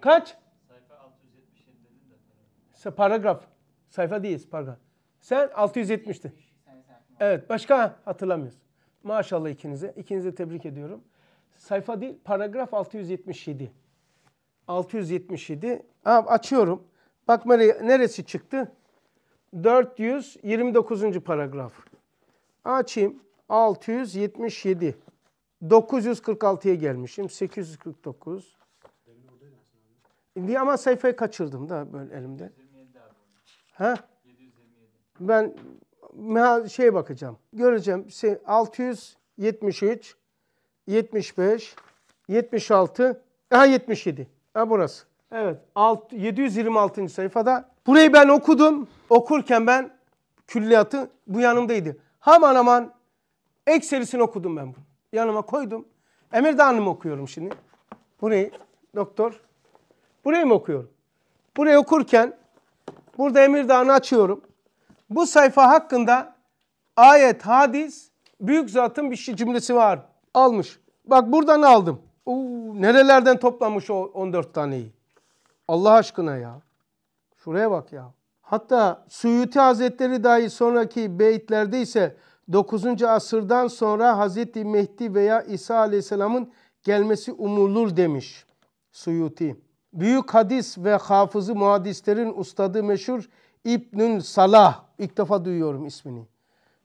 Kaç? Paragraf. Sayfa değiliz paragraf. Sen 670'ti. Evet başka hatırlamıyorsun. Maşallah ikinize. İkinize tebrik ediyorum sayfa değil paragraf 677. 677. Abi açıyorum. Bak neresi çıktı? 429. paragraf. Açayım. 677. 946'ya gelmişim. 849. Diye ama sayfayı kaçırdım da böyle elimde. Ha? Ben şeye bakacağım. Göreceğim. 673 75, 76, aha 77. Ha burası. Evet. Alt, 726. sayfada. Burayı ben okudum. Okurken ben külliyatı bu yanımdaydı. Haman aman ekserisini okudum ben bunu. Yanıma koydum. Emirdağ'ımı okuyorum şimdi. Burayı doktor. Burayı mı okuyorum? Burayı okurken burada Emirdağ'ını açıyorum. Bu sayfa hakkında ayet, hadis, büyük zatın bir şey cümlesi var almış. Bak buradan aldım. Oo, nerelerden toplamış o 14 taneyi. Allah aşkına ya. Şuraya bak ya. Hatta Suyuti Hazretleri dahi sonraki beyitlerde ise 9. asırdan sonra Hazreti Mehdi veya İsa Aleyhisselam'ın gelmesi umulur demiş Suyuti. Büyük hadis ve hafızı muhadislerin ustadı meşhur İbnül Salah. İlk defa duyuyorum ismini.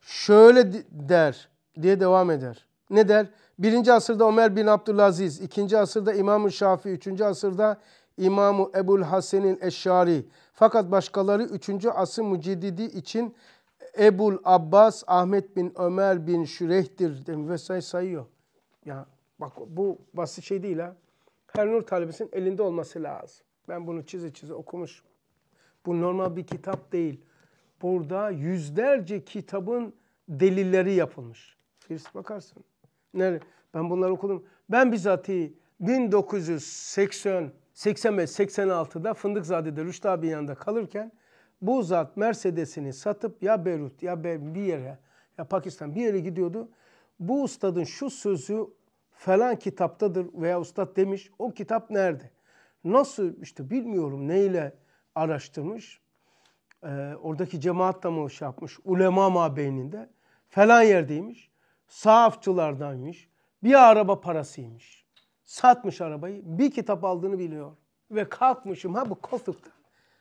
Şöyle der diye devam eder. Ne der? 1. asırda Ömer bin Abdülaziz, 2. asırda İmam-ı Şafi, 3. asırda İmam-ı Ebul Hasen'in Eşşari. Fakat başkaları 3. asır müceddidi için Ebul Abbas, Ahmet bin Ömer bin Şüreh'tir vesaire sayıyor. Ya bak bu basit şey değil ha. Her nur talebesinin elinde olması lazım. Ben bunu çize çize okumuş. Bu normal bir kitap değil. Burada yüzlerce kitabın delilleri yapılmış. First bakarsın. Nerede? Ben bunları okudum. Ben bizatihi 1980 85-86'da Fındıkzade'de Rüştü abi yanında kalırken bu zat Mercedes'ini satıp ya Beyrut ya bir yere ya Pakistan bir yere gidiyordu. Bu ustadın şu sözü falan kitaptadır veya ustad demiş. O kitap nerede? Nasıl işte bilmiyorum neyle araştırmış. Ee, oradaki cemaat da mı şey yapmış? Ulema mabeyninde falan yerdeymiş sahafçılardaymış. Bir araba parasıymış. Satmış arabayı. Bir kitap aldığını biliyor. Ve kalkmışım ha bu koltukta.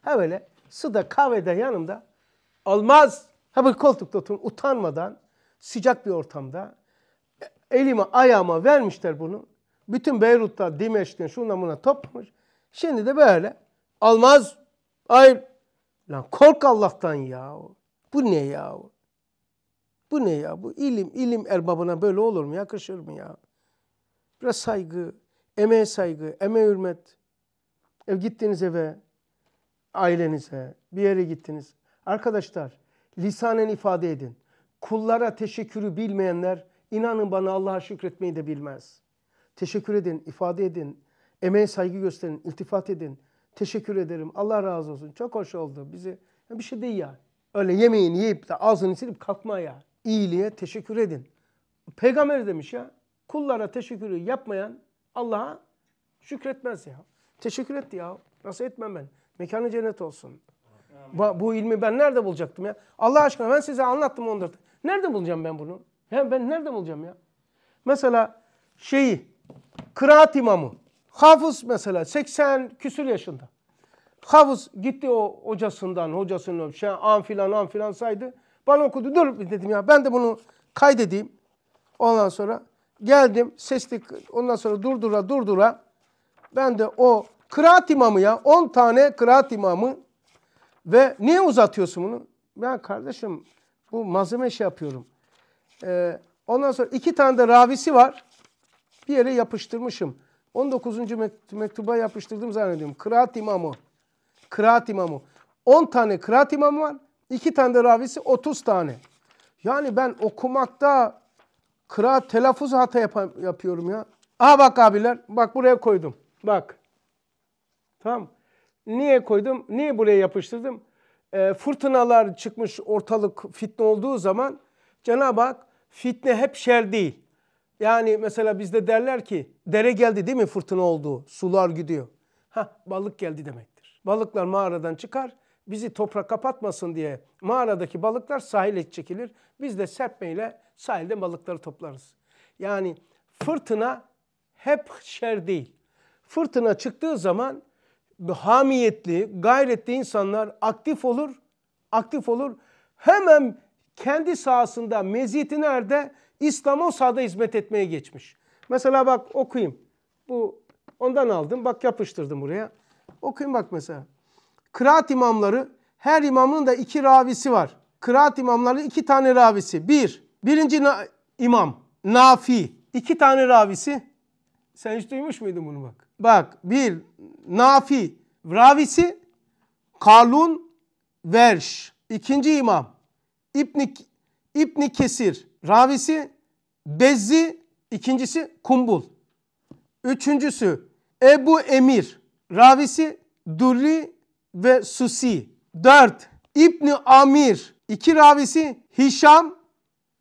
Ha böyle suda kahvede yanımda. Olmaz. Ha bu koltukta oturun utanmadan sıcak bir ortamda. E, elime ayağıma vermişler bunu. Bütün Beyrut'ta, Dimeş'ten şuna buna toplamış. Şimdi de böyle. Almaz, Hayır. Lan kork Allah'tan ya. Bu ne ya? Bu ne ya? Bu ilim, ilim erbabına böyle olur mu? Yakışır mı ya? Biraz saygı, emeğe saygı, emeğe hürmet. Ev gittiniz eve, ailenize, bir yere gittiniz. Arkadaşlar, lisanen ifade edin. Kullara teşekkürü bilmeyenler, inanın bana Allah'a şükretmeyi de bilmez. Teşekkür edin, ifade edin. Emeğe saygı gösterin, iltifat edin. Teşekkür ederim, Allah razı olsun. Çok hoş oldu bizi. Yani bir şey değil ya. Öyle yemeğini yiyip de ağzını silip kalkma yani iyiliğe teşekkür edin. Peygamber demiş ya kullara teşekkürü yapmayan Allah'a şükretmez ya. Teşekkür etti ya. Nasıl etmem ben? Mekanı cennet olsun. Bu, bu ilmi ben nerede bulacaktım ya? Allah aşkına ben size anlattım onları. Nerede bulacağım ben bunu? Ya ben nerede bulacağım ya? Mesela şeyi, kıraat imamı, hafız mesela 80 küsür yaşında. Hafız gitti o hocasından, hocasının şey an filan an filan saydı. Bana okudu. Dur dedim ya ben de bunu kaydedeyim. Ondan sonra geldim sesli ondan sonra durdura durdura ben de o kıraat imamı ya 10 tane kıraat imamı ve niye uzatıyorsun bunu? Ben kardeşim bu malzeme şey yapıyorum. Ee, ondan sonra iki tane de ravisi var. Bir yere yapıştırmışım. 19. mektuba yapıştırdım zannediyorum. Kıraat imamı. Kıraat imamı. 10 tane kıraat imamı var. İki tane de ravisi 30 tane. Yani ben okumakta kıra telaffuz hata yap yapıyorum ya. Aha bak abiler. Bak buraya koydum. Bak. Tamam. Niye koydum? Niye buraya yapıştırdım? E, fırtınalar çıkmış ortalık fitne olduğu zaman Cenab-ı Hak fitne hep şer değil. Yani mesela bizde derler ki dere geldi değil mi fırtına oldu, sular gidiyor. Ha balık geldi demektir. Balıklar mağaradan çıkar, bizi toprak kapatmasın diye mağaradaki balıklar sahile çekilir. Biz de serpmeyle sahilde balıkları toplarız. Yani fırtına hep şer değil. Fırtına çıktığı zaman hamiyetli, gayretli insanlar aktif olur. Aktif olur. Hemen kendi sahasında meziyeti nerede? İslam o sahada hizmet etmeye geçmiş. Mesela bak okuyayım. Bu ondan aldım. Bak yapıştırdım buraya. Okuyayım bak mesela. Kıraat imamları her imamın da iki ravisi var. Kıraat imamları iki tane ravisi. Bir, birinci na imam Nafi. iki tane ravisi. Sen hiç duymuş muydun bunu bak? Bak bir Nafi ravisi Kalun Verş. İkinci imam İbni, İbni Kesir ravisi Bezzi. ikincisi Kumbul. Üçüncüsü Ebu Emir ravisi Duri ve Susi. 4. İbni Amir. İki ravisi Hişam.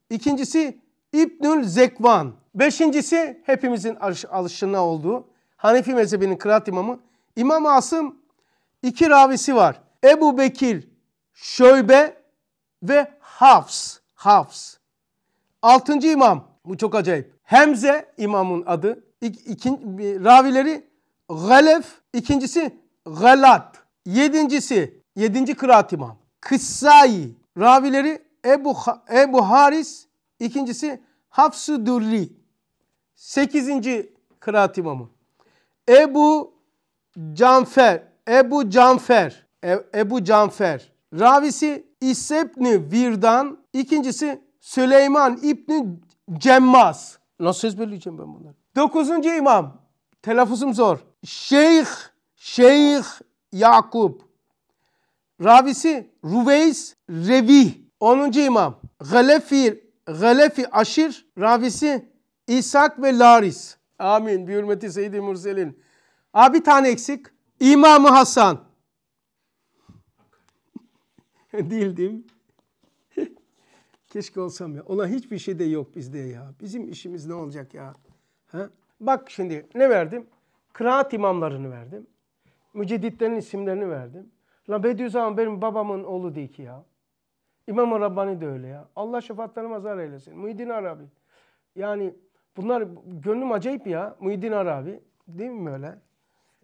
İkincisi İbnül Zekvan. Beşincisi hepimizin alışına olduğu Hanefi mezhebinin kıraat imamı İmam Asım iki ravisi var. Ebu Bekir, Şöybe ve Hafs. Hafs. Altıncı imam. Bu çok acayip. Hemze imamın adı. İk, ikin, ravileri Galef. ikincisi Galat. Yedincisi, yedinci kıraat imam. Kıssai ravileri Ebu, Ebu Haris, ikincisi Hafsu Durri. Sekizinci kıraat imamı. Ebu Canfer, Ebu Canfer, e, Ebu Canfer. Ravisi İsebni Virdan, ikincisi Süleyman İbni Cemmaz. Nasıl ezberleyeceğim ben bunları? Dokuzuncu imam, telaffuzum zor. Şeyh, Şeyh Yakup. Ravisi Ruveys Revi. 10. imam. Galefir, Galefi Aşir. Ravisi İshak ve Laris. Amin. Bir hürmeti seyyid Murselin. Abi bir tane eksik. İmamı Hasan. değil değil mi? Keşke olsam ya. Ona hiçbir şey de yok bizde ya. Bizim işimiz ne olacak ya? Ha? Bak şimdi ne verdim? Kıraat imamlarını verdim mücedditlerin isimlerini verdim. La Bediüzzaman benim babamın oğlu değil ki ya. İmam-ı Rabbani de öyle ya. Allah şefaatlerine mazhar eylesin. Muhyiddin Arabi. Yani bunlar gönlüm acayip ya. Muhyiddin Arabi. Değil mi öyle?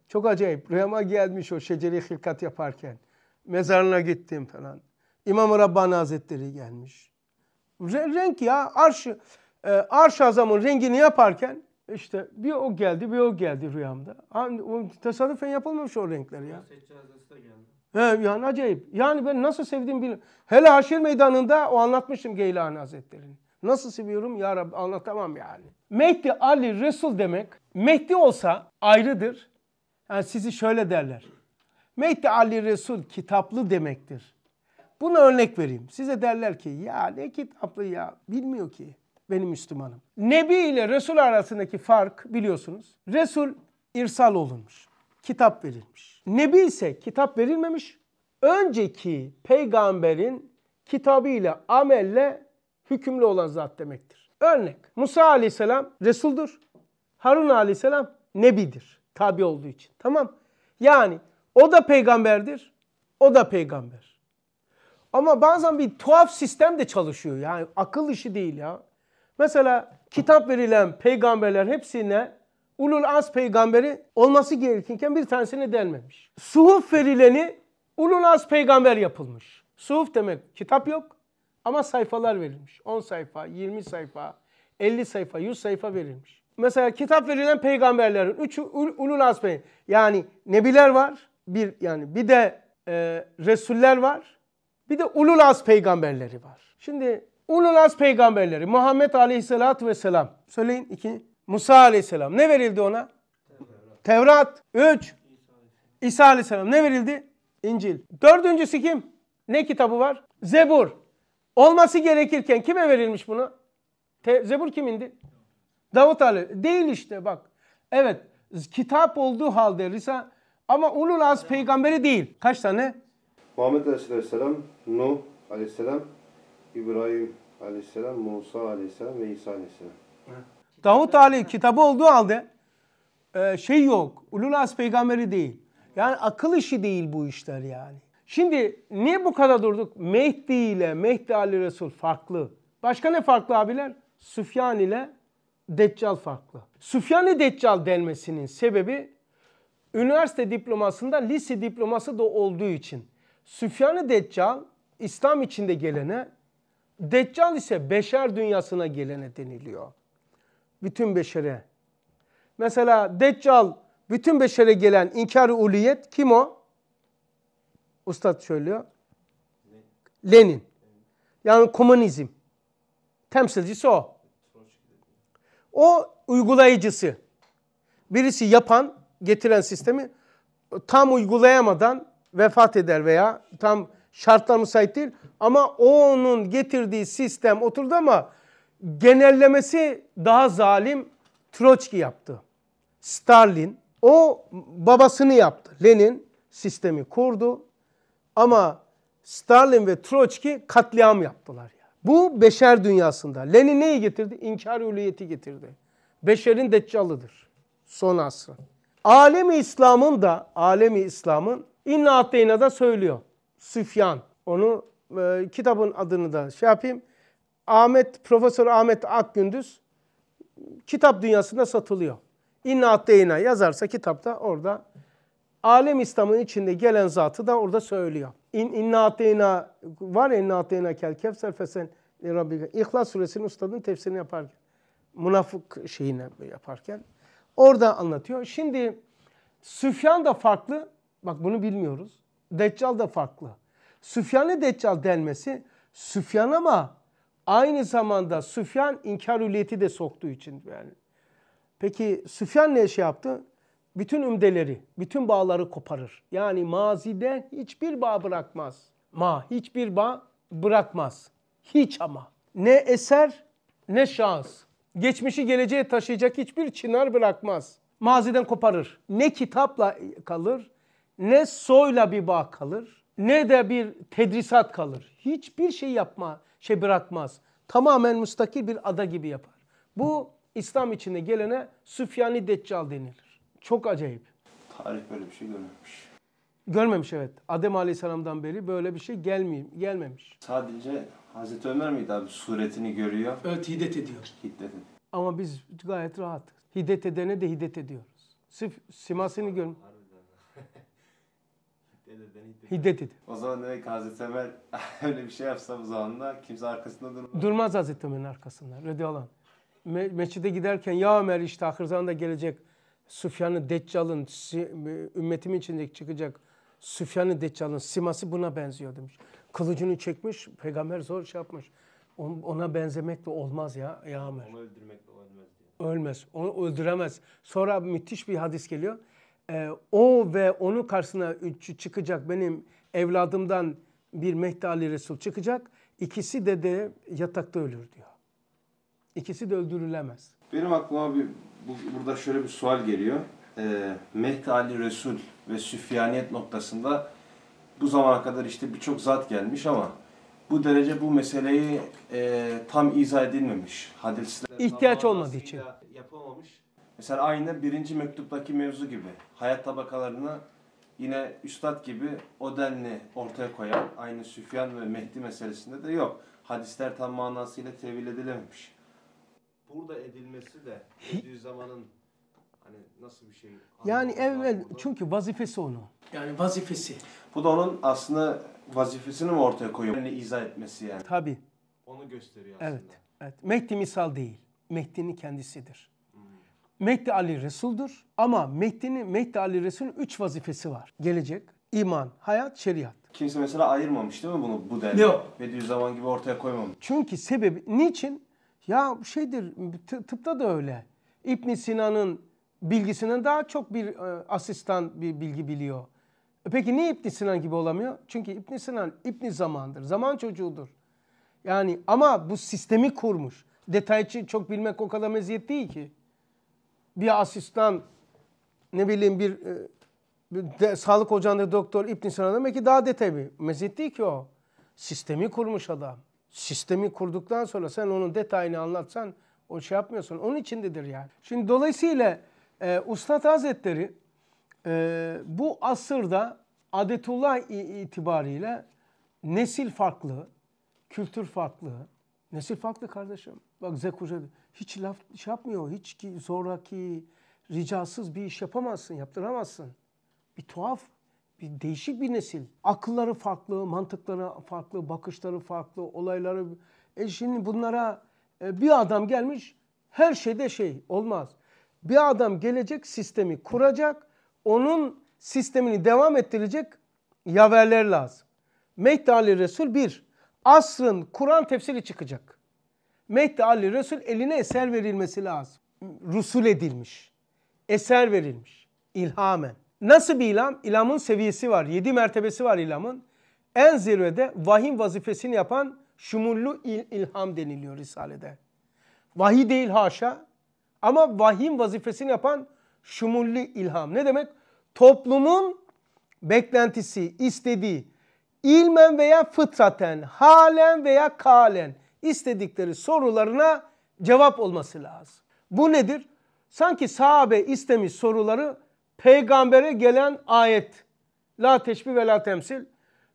Çok acayip. Rüyama gelmiş o şeceri hilkat yaparken. Mezarına gittim falan. İmam-ı Rabbani Hazretleri gelmiş. Renk ya. Arş, e, arş azamın rengini yaparken işte bir o geldi, bir o geldi rüyamda. Abi, o tesadüfen yapılmamış o renkler ya. Seccadesi de geldi. He, yani acayip. Yani ben nasıl sevdiğimi bilmiyorum. Hele Haşir Meydanı'nda o anlatmıştım Geylani Hazretleri'ni. Nasıl seviyorum ya Rabbi anlatamam yani. Mehdi Ali Resul demek Mehdi olsa ayrıdır. Yani sizi şöyle derler. Mehdi Ali Resul kitaplı demektir. Buna örnek vereyim. Size derler ki ya ne kitaplı ya bilmiyor ki benim Müslümanım. Nebi ile Resul arasındaki fark biliyorsunuz. Resul irsal olunmuş. Kitap verilmiş. Nebi ise kitap verilmemiş. Önceki peygamberin kitabıyla, amelle hükümlü olan zat demektir. Örnek Musa aleyhisselam Resul'dur. Harun aleyhisselam Nebidir. Tabi olduğu için. Tamam. Yani o da peygamberdir. O da peygamber. Ama bazen bir tuhaf sistem de çalışıyor. Yani akıl işi değil ya. Mesela kitap verilen peygamberler hepsine Ulul az peygamberi olması gerekirken bir tanesine denmemiş. Suhuf verileni Ulul az peygamber yapılmış. Suhuf demek kitap yok ama sayfalar verilmiş. 10 sayfa, 20 sayfa, 50 sayfa, 100 sayfa verilmiş. Mesela kitap verilen peygamberlerin üçü Ulul az peygamber. Yani nebiler var. Bir yani bir de e, resuller var. Bir de Ulul az peygamberleri var. Şimdi Ululaz peygamberleri Muhammed Aleyhisselatü Vesselam. Söyleyin iki. Musa Aleyhisselam. Ne verildi ona? Tevrat. Üç. İsa Aleyhisselam. Ne verildi? İncil. Dördüncüsü kim? Ne kitabı var? Zebur. Olması gerekirken kime verilmiş bunu? Te Zebur kimindi? Davut Ali. Değil işte bak. Evet. Kitap olduğu halde Risa ama ulul az peygamberi değil. Kaç tane? Muhammed Aleyhisselam, Nuh Aleyhisselam, İbrahim aleyhisselam, Musa aleyhisselam ve İsa aleyhisselam. Davut Ali kitabı olduğu halde e, şey yok. Ulul As peygamberi değil. Yani akıl işi değil bu işler yani. Şimdi niye bu kadar durduk? Mehdi ile Mehdi Ali Resul farklı. Başka ne farklı abiler? Süfyan ile Deccal farklı. Süfyan-ı Deccal denmesinin sebebi üniversite diplomasında lise diploması da olduğu için. Süfyan-ı Deccal İslam içinde gelene Deccal ise beşer dünyasına gelene deniliyor. Bütün beşere. Mesela Deccal bütün beşere gelen inkar-ı uliyet kim o? Ustad söylüyor. Lenin. Yani komünizm. Temsilcisi o. O uygulayıcısı. Birisi yapan, getiren sistemi tam uygulayamadan vefat eder veya tam Şartlar müsait değil ama onun getirdiği sistem oturdu ama genellemesi daha zalim Troçki yaptı. Stalin o babasını yaptı. Lenin sistemi kurdu ama Stalin ve Troçki katliam yaptılar. ya. Bu beşer dünyasında. Lenin neyi getirdi? İnkar üliyeti getirdi. Beşerin deccalıdır. Son asrı. Alemi İslam'ın da, alemi İslam'ın İnna da söylüyor. Süfyan. Onu e, kitabın adını da şey yapayım. Ahmet Profesör Ahmet Akgündüz kitap dünyasında satılıyor. İnna Atteyna yazarsa kitapta orada alem İslam'ın içinde gelen zatı da orada söylüyor. İn, inna Atteyna var ya İnna Atteyna kel kevser fesen Rabbi İhlas suresinin ustadın tefsirini yaparken. Münafık şeyine yaparken. Orada anlatıyor. Şimdi Süfyan da farklı. Bak bunu bilmiyoruz. Deccal da farklı. Süfyan-ı Deccal denmesi Süfyan ama aynı zamanda Süfyan inkar hülliyeti de soktuğu için yani. Peki Süfyan ne şey yaptı? Bütün ümdeleri, bütün bağları koparır. Yani mazide hiçbir bağ bırakmaz. Ma hiçbir bağ bırakmaz. Hiç ama. Ne eser ne şans. Geçmişi geleceğe taşıyacak hiçbir çınar bırakmaz. Maziden koparır. Ne kitapla kalır ne soyla bir bağ kalır ne de bir tedrisat kalır. Hiçbir şey yapma, şey bırakmaz. Tamamen müstakil bir ada gibi yapar. Bu İslam içinde gelene Süfyani Deccal denilir. Çok acayip. Tarih böyle bir şey görmemiş. Görmemiş evet. Adem Aleyhisselam'dan beri böyle bir şey gelmeyeyim, gelmemiş. Sadece Hazreti Ömer miydi abi suretini görüyor? Evet hiddet ediyor. Hiddet ediyor. Ama biz gayet rahat. Hiddet edene de hiddet ediyoruz. Sırf simasını görmüyoruz. Nededen hiddet. idi. O zaman demek Hazreti Ömer öyle bir şey yapsa bu zamanda kimse arkasında durmaz. Durmaz Hazreti Ömer'in arkasında. Radıyallahu olan. Me meçhide giderken ya Ömer işte ahir zamanda gelecek Süfyan-ı Deccal'ın ümmetimin içindeki çıkacak Süfyan-ı Deccal'ın siması buna benziyor demiş. Kılıcını çekmiş peygamber zor şey yapmış. Ona benzemek de olmaz ya, ya Ömer. Onu öldürmek de olmaz. Ölmez. Onu öldüremez. Sonra müthiş bir hadis geliyor e, o ve onu karşısına üçü çıkacak benim evladımdan bir Mehdi Ali Resul çıkacak. İkisi de de yatakta ölür diyor. İkisi de öldürülemez. Benim aklıma bir bu, burada şöyle bir sual geliyor. E, Mehdi Ali Resul ve Süfyaniyet noktasında bu zamana kadar işte birçok zat gelmiş ama bu derece bu meseleyi e, tam izah edilmemiş. Hadisler İhtiyaç olmadığı için yapılmamış. Mesela aynı birinci mektuptaki mevzu gibi hayat tabakalarını yine üstad gibi o denli ortaya koyan aynı Süfyan ve Mehdi meselesinde de yok. Hadisler tam manasıyla tevil edilememiş. Burada edilmesi de zamanın hani nasıl bir şey? Yani evvel çünkü vazifesi onu. Yani vazifesi. Bu da onun aslında vazifesini mi ortaya koyuyor? Yani izah etmesi yani. Tabii. Onu gösteriyor aslında. Evet. evet. Mehdi misal değil. Mehdi'nin kendisidir. Mehdi Ali Resul'dur ama Mehdi'nin Mehdi Ali Resul'ün üç vazifesi var. Gelecek, iman, hayat, şeriat. Kimse mesela ayırmamış değil mi bunu bu denli? Yok. Bediüzzaman gibi ortaya koymamış. Çünkü sebebi niçin? Ya şeydir tıpta da öyle. İbn Sina'nın bilgisinden daha çok bir e, asistan bir bilgi biliyor. E peki niye İbn Sina gibi olamıyor? Çünkü İbn Sina ibn Zaman'dır. Zaman çocuğudur. Yani ama bu sistemi kurmuş. Detayçı çok bilmek o kadar meziyet değil ki bir asistan ne bileyim bir, e, bir de, sağlık ocağında doktor İbn Sina demek ki daha detay bir mezit değil ki o. Sistemi kurmuş adam. Sistemi kurduktan sonra sen onun detayını anlatsan o şey yapmıyorsun. Onun içindedir yani. Şimdi dolayısıyla e, Ustad Hazretleri e, bu asırda adetullah itibariyle nesil farklı, kültür farklı. Nesil farklı kardeşim. Bak Z hiç laf şey yapmıyor. Hiç ki, zoraki, ricasız bir iş yapamazsın, yaptıramazsın. Bir tuhaf, bir değişik bir nesil. Akılları farklı, mantıkları farklı, bakışları farklı, olayları... E şimdi bunlara e, bir adam gelmiş, her şeyde şey olmaz. Bir adam gelecek, sistemi kuracak, onun sistemini devam ettirecek yaverler lazım. Mehdi Ali Resul bir, asrın Kur'an tefsiri çıkacak. Mehdi Ali Resul eline eser verilmesi lazım. Rusul edilmiş. Eser verilmiş. İlhamen. Nasıl bir ilham? İlhamın seviyesi var. Yedi mertebesi var ilhamın. En zirvede vahim vazifesini yapan şumullu il ilham deniliyor Risale'de. Vahiy değil haşa ama vahim vazifesini yapan şumullu ilham. Ne demek? Toplumun beklentisi, istediği ilmen veya fıtraten, halen veya kalen istedikleri sorularına cevap olması lazım. Bu nedir? Sanki sahabe istemiş soruları peygambere gelen ayet. La teşbih ve la temsil.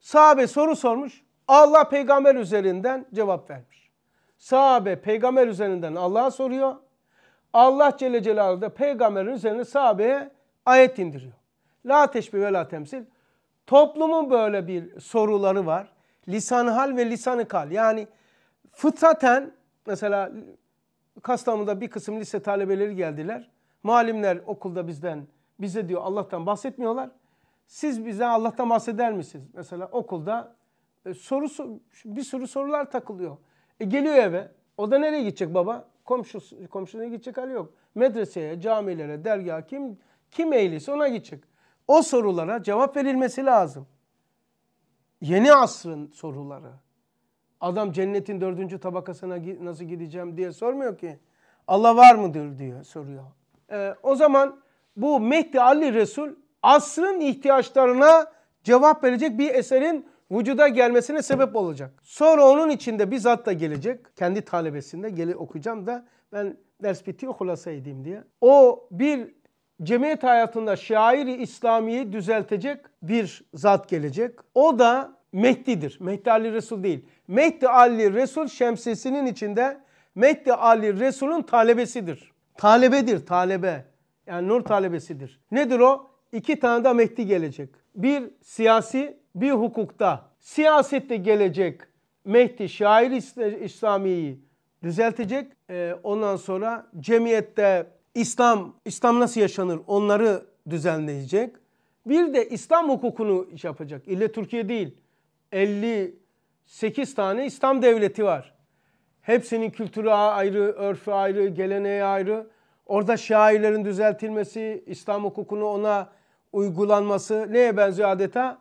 Sahabe soru sormuş. Allah peygamber üzerinden cevap vermiş. Sahabe peygamber üzerinden Allah'a soruyor. Allah Celle Celaluhu da peygamberin üzerine sahabeye ayet indiriyor. La teşbih ve la temsil. Toplumun böyle bir soruları var. Lisan hal ve lisan kal. Yani fıtraten mesela Kastamonu'da bir kısım lise talebeleri geldiler. Malimler okulda bizden bize diyor Allah'tan bahsetmiyorlar. Siz bize Allah'tan bahseder misiniz? Mesela okulda e, soru bir sürü sorular takılıyor. E, geliyor eve. O da nereye gidecek baba? Komşusu, komşuna gidecek hali yok. Medreseye, camilere, dergaha kim kim eğilirse ona gidecek. O sorulara cevap verilmesi lazım. Yeni asrın soruları. Adam cennetin dördüncü tabakasına nasıl gideceğim diye sormuyor ki. Allah var mıdır diye soruyor. Ee, o zaman bu Mehdi Ali Resul asrın ihtiyaçlarına cevap verecek bir eserin vücuda gelmesine sebep olacak. Sonra onun içinde bir zat da gelecek. Kendi talebesinde geli okuyacağım da ben ders bitiyor hulasa edeyim diye. O bir cemiyet hayatında şairi İslami'yi düzeltecek bir zat gelecek. O da Mehdi'dir. Mehdi Ali Resul değil. Mehdi Ali Resul şemsiyesinin içinde Mehdi Ali Resul'un talebesidir. Talebedir, talebe. Yani nur talebesidir. Nedir o? İki tane de Mehdi gelecek. Bir siyasi, bir hukukta. Siyasette gelecek Mehdi şair İslami'yi düzeltecek. Ee, ondan sonra cemiyette İslam, İslam nasıl yaşanır onları düzenleyecek. Bir de İslam hukukunu yapacak. İlle Türkiye değil. 58 tane İslam devleti var. Hepsinin kültürü ayrı, örfü ayrı, geleneği ayrı. Orada şairlerin düzeltilmesi, İslam hukukunu ona uygulanması neye benziyor adeta?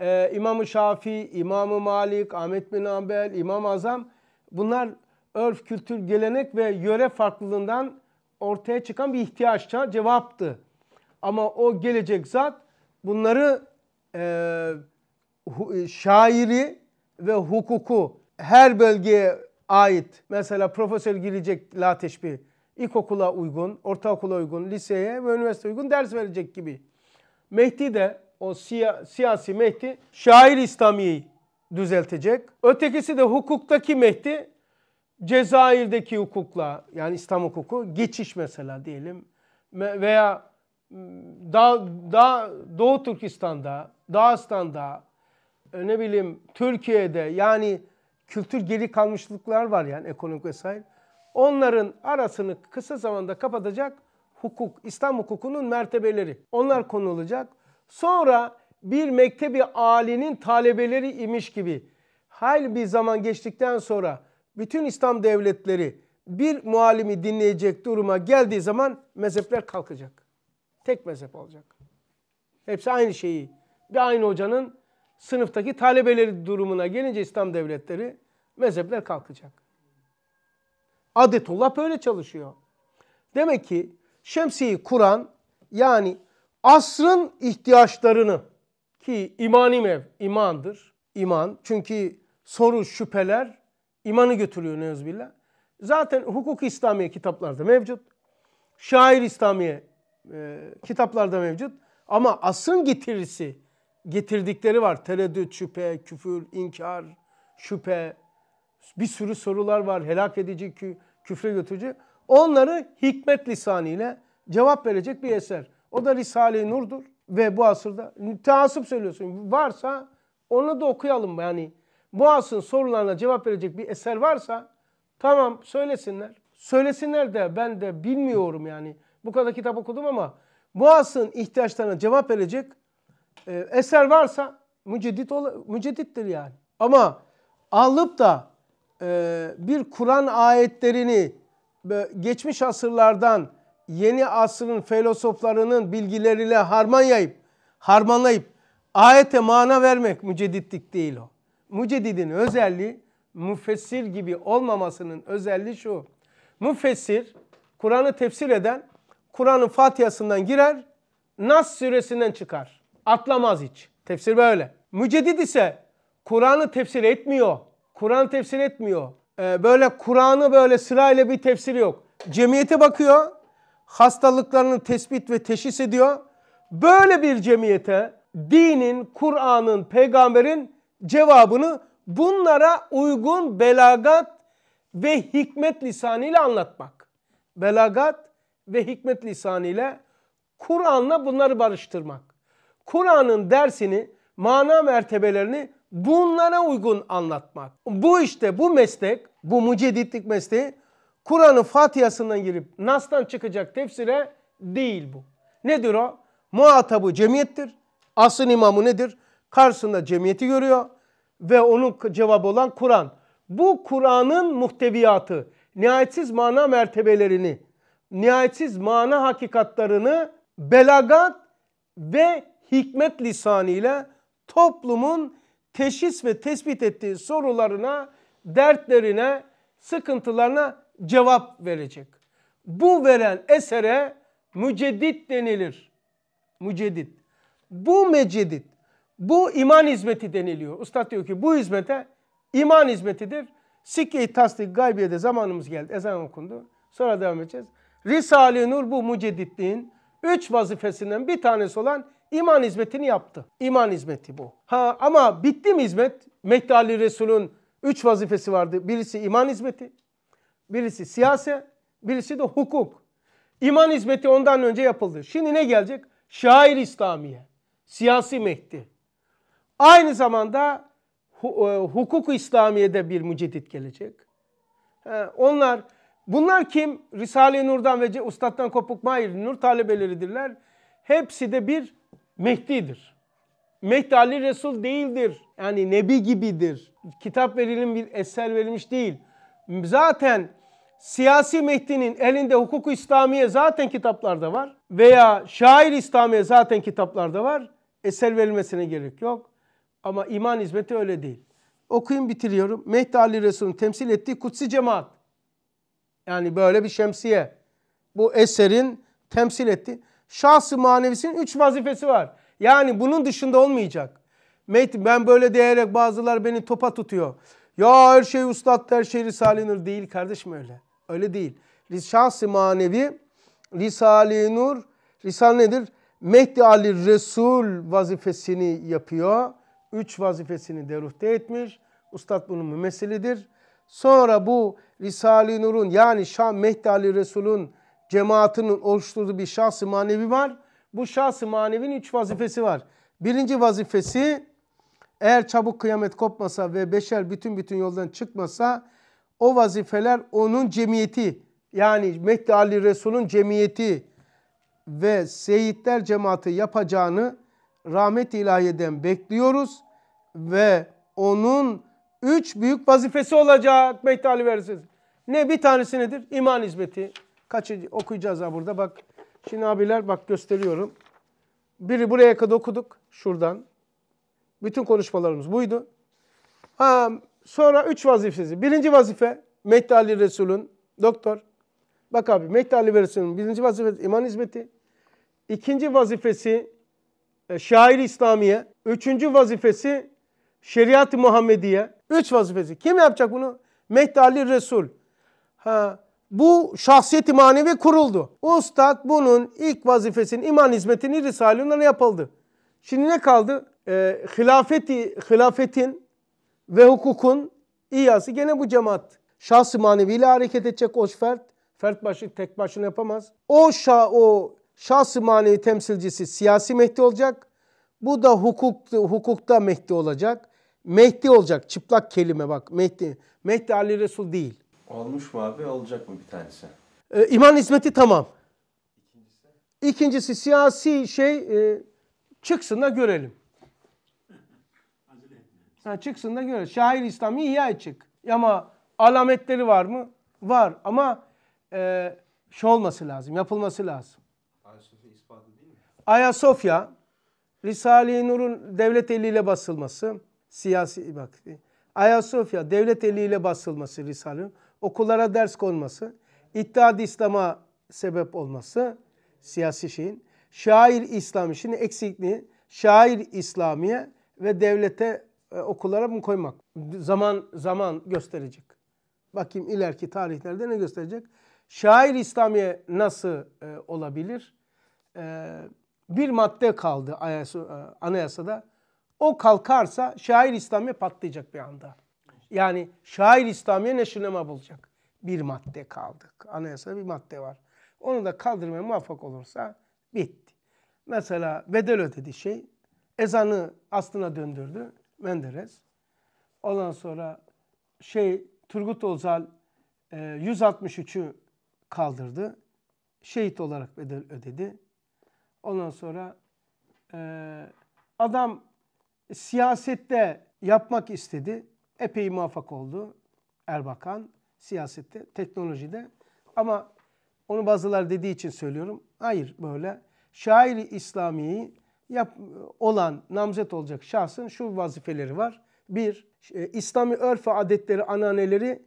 Ee, İmam-ı Şafii, İmam-ı Malik, Ahmet bin Ambel, İmam Azam bunlar örf, kültür, gelenek ve yöre farklılığından ortaya çıkan bir ihtiyaçça cevaptı. Ama o gelecek zat bunları e, e, şairi ve hukuku her bölgeye ait mesela profesör girecek la teşbih ilkokula uygun, ortaokula uygun, liseye ve üniversite uygun ders verecek gibi. Mehdi de o siya, siyasi Mehdi şair İslami'yi düzeltecek. Ötekisi de hukuktaki Mehdi Cezayir'deki hukukla yani İslam hukuku geçiş mesela diyelim veya daha, daha Doğu Türkistan'da, Dağıstan'da, e, ne bileyim Türkiye'de yani kültür geri kalmışlıklar var yani ekonomik vesaire. Onların arasını kısa zamanda kapatacak hukuk, İslam hukukunun mertebeleri. Onlar konulacak. Sonra bir mektebi alinin talebeleri imiş gibi hal bir zaman geçtikten sonra bütün İslam devletleri bir muallimi dinleyecek duruma geldiği zaman mezhepler kalkacak. Tek mezhep olacak. Hepsi aynı şeyi. Bir aynı hocanın sınıftaki talebeleri durumuna gelince İslam devletleri mezhepler kalkacak. Adetullah böyle çalışıyor. Demek ki şemsiyi kuran yani asrın ihtiyaçlarını ki imani mev, imandır. iman çünkü soru şüpheler imanı götürüyor Ne neuzbillah. Zaten hukuk İslamiye kitaplarda mevcut. Şair İslamiye e, kitaplarda mevcut. Ama asrın getirisi getirdikleri var. Tereddüt, şüphe, küfür, inkar, şüphe. Bir sürü sorular var. Helak edici, kü küfre götürücü. Onları hikmet lisanıyla cevap verecek bir eser. O da Risale-i Nur'dur. Ve bu asırda teasıp söylüyorsun. Varsa onu da okuyalım. Yani bu asrın sorularına cevap verecek bir eser varsa tamam söylesinler. Söylesinler de ben de bilmiyorum yani. Bu kadar kitap okudum ama bu asrın ihtiyaçlarına cevap verecek e, eser varsa müceddit müceddittir yani. Ama alıp da e, bir Kur'an ayetlerini geçmiş asırlardan yeni asrın filozoflarının bilgileriyle harmanlayıp harmanlayıp ayete mana vermek mücedditlik değil o. Müceddidin özelliği müfessir gibi olmamasının özelliği şu. Müfessir Kur'an'ı tefsir eden Kur'an'ın Fatiha'sından girer, Nas suresinden çıkar. Atlamaz hiç. Tefsir böyle. Müceddit ise Kur'an'ı tefsir etmiyor. Kur'an tefsir etmiyor. Ee, böyle Kur'an'ı böyle sırayla bir tefsir yok. Cemiyete bakıyor. Hastalıklarını tespit ve teşhis ediyor. Böyle bir cemiyete dinin, Kur'an'ın, peygamberin cevabını bunlara uygun belagat ve hikmet lisanıyla anlatmak. Belagat ve hikmet lisanıyla Kur'an'la bunları barıştırmak. Kur'an'ın dersini, mana mertebelerini bunlara uygun anlatmak. Bu işte bu meslek, bu müceditlik mesleği Kur'an'ın Fatiha'sından girip Nas'tan çıkacak tefsire değil bu. Nedir o? Muhatabı cemiyettir. Asıl imamı nedir? Karşısında cemiyeti görüyor ve onun cevabı olan Kur'an. Bu Kur'an'ın muhteviyatı, nihayetsiz mana mertebelerini, nihayetsiz mana hakikatlarını belagat ve hikmet lisanıyla toplumun teşhis ve tespit ettiği sorularına, dertlerine, sıkıntılarına cevap verecek. Bu veren esere müceddit denilir. Müceddit. Bu mecedit, bu iman hizmeti deniliyor. Usta diyor ki bu hizmete iman hizmetidir. Sikke-i tasdik gaybiyede zamanımız geldi. Ezan okundu. Sonra devam edeceğiz. Risale-i Nur bu mücedditliğin üç vazifesinden bir tanesi olan İman hizmetini yaptı. İman hizmeti bu. Ha ama bitti mi hizmet? Mehdi Ali Resul'ün üç vazifesi vardı. Birisi iman hizmeti, birisi siyase, birisi de hukuk. İman hizmeti ondan önce yapıldı. Şimdi ne gelecek? Şair İslamiye, siyasi Mehdi. Aynı zamanda e, hukuk İslamiye'de bir mücedit gelecek. Onlar, bunlar kim? Risale-i Nur'dan ve Üstad'dan kopuk Mahir Nur talebeleridirler. Hepsi de bir Mehdi'dir. Mehdi Ali Resul değildir. Yani Nebi gibidir. Kitap verilim bir eser verilmiş değil. Zaten siyasi Mehdi'nin elinde hukuku İslamiye zaten kitaplarda var. Veya şair İslamiye zaten kitaplarda var. Eser verilmesine gerek yok. Ama iman hizmeti öyle değil. Okuyun bitiriyorum. Mehdi Ali Resul'ün temsil ettiği kutsi cemaat. Yani böyle bir şemsiye. Bu eserin temsil ettiği şahsı manevisinin üç vazifesi var. Yani bunun dışında olmayacak. Metin ben böyle diyerek bazılar beni topa tutuyor. Ya her şey ustad her şey Risale-i değil kardeşim öyle. Öyle değil. Şahsı manevi Risale-i Nur. Risale nedir? Mehdi Ali Resul vazifesini yapıyor. Üç vazifesini deruhte etmiş. Ustad bunun mümessilidir. Sonra bu Risale-i Nur'un yani Şah Mehdi Ali Resul'un cemaatinin oluşturduğu bir şahsı manevi var. Bu şahsı manevinin üç vazifesi var. Birinci vazifesi eğer çabuk kıyamet kopmasa ve beşer bütün bütün yoldan çıkmasa o vazifeler onun cemiyeti yani Mehdi Ali Resul'un cemiyeti ve Seyitler cemaati yapacağını rahmet ilahiyeden bekliyoruz ve onun üç büyük vazifesi olacak Mehdi Ali Resul'un. Ne bir tanesi nedir? İman hizmeti. Kaç okuyacağız ha burada bak. Şimdi abiler bak gösteriyorum. Biri buraya kadar okuduk şuradan. Bütün konuşmalarımız buydu. Ha, sonra üç vazifesi. Birinci vazife Mehdi Ali Resul'ün doktor. Bak abi Mehdi Ali Resul'ün birinci vazifesi iman hizmeti. İkinci vazifesi e, şair İslamiye. Üçüncü vazifesi şeriat-ı Muhammediye. Üç vazifesi. Kim yapacak bunu? Mehdi Ali Resul. Ha, bu şahsiyeti manevi kuruldu. Ustad bunun ilk vazifesinin iman hizmetini Risale-i yapıldı. Şimdi ne kaldı? E, hilafeti, hilafetin ve hukukun iyası gene bu cemaat. şahsi maneviyle hareket edecek o fert. Fert başı tek başına yapamaz. O, şa, o şahsi manevi temsilcisi siyasi Mehdi olacak. Bu da hukuk, hukukta Mehdi olacak. Mehdi olacak. Çıplak kelime bak. Mehdi. Mehdi Ali Resul değil. Olmuş mu abi? Olacak mı bir tanesi? E, iman hizmeti tamam. İkincisi? siyasi şey e, çıksın da görelim. Ha, çıksın da görelim. Şair İslam'ı ihya edecek. Ama alametleri var mı? Var ama e, şey olması lazım, yapılması lazım. Ayasofya Ayasofya, Risale-i Nur'un devlet eliyle basılması, siyasi bak. Ayasofya devlet eliyle basılması Risale-i Nur okullara ders konması, İttihad-ı İslam'a sebep olması siyasi şeyin, şair İslam işinin eksikliği, şair İslamiye ve devlete e, okullara mı koymak. Zaman zaman gösterecek. Bakayım ileriki tarihlerde ne gösterecek? Şair İslamiye nasıl e, olabilir? E, bir madde kaldı e, anayasada. O kalkarsa şair İslamiye patlayacak bir anda. Yani şair İslamiye neşrinema bulacak. Bir madde kaldı. Anayasada bir madde var. Onu da kaldırmaya muvaffak olursa bitti. Mesela bedel ödedi şey. Ezanı aslına döndürdü Menderes. Ondan sonra şey Turgut Özal e, 163'ü kaldırdı. Şehit olarak bedel ödedi. Ondan sonra e, adam siyasette yapmak istedi epey muvaffak oldu Erbakan siyasette, teknolojide. Ama onu bazılar dediği için söylüyorum. Hayır böyle şairi İslami'yi yap, olan namzet olacak şahsın şu vazifeleri var. Bir, e, İslami örf ve adetleri, ananeleri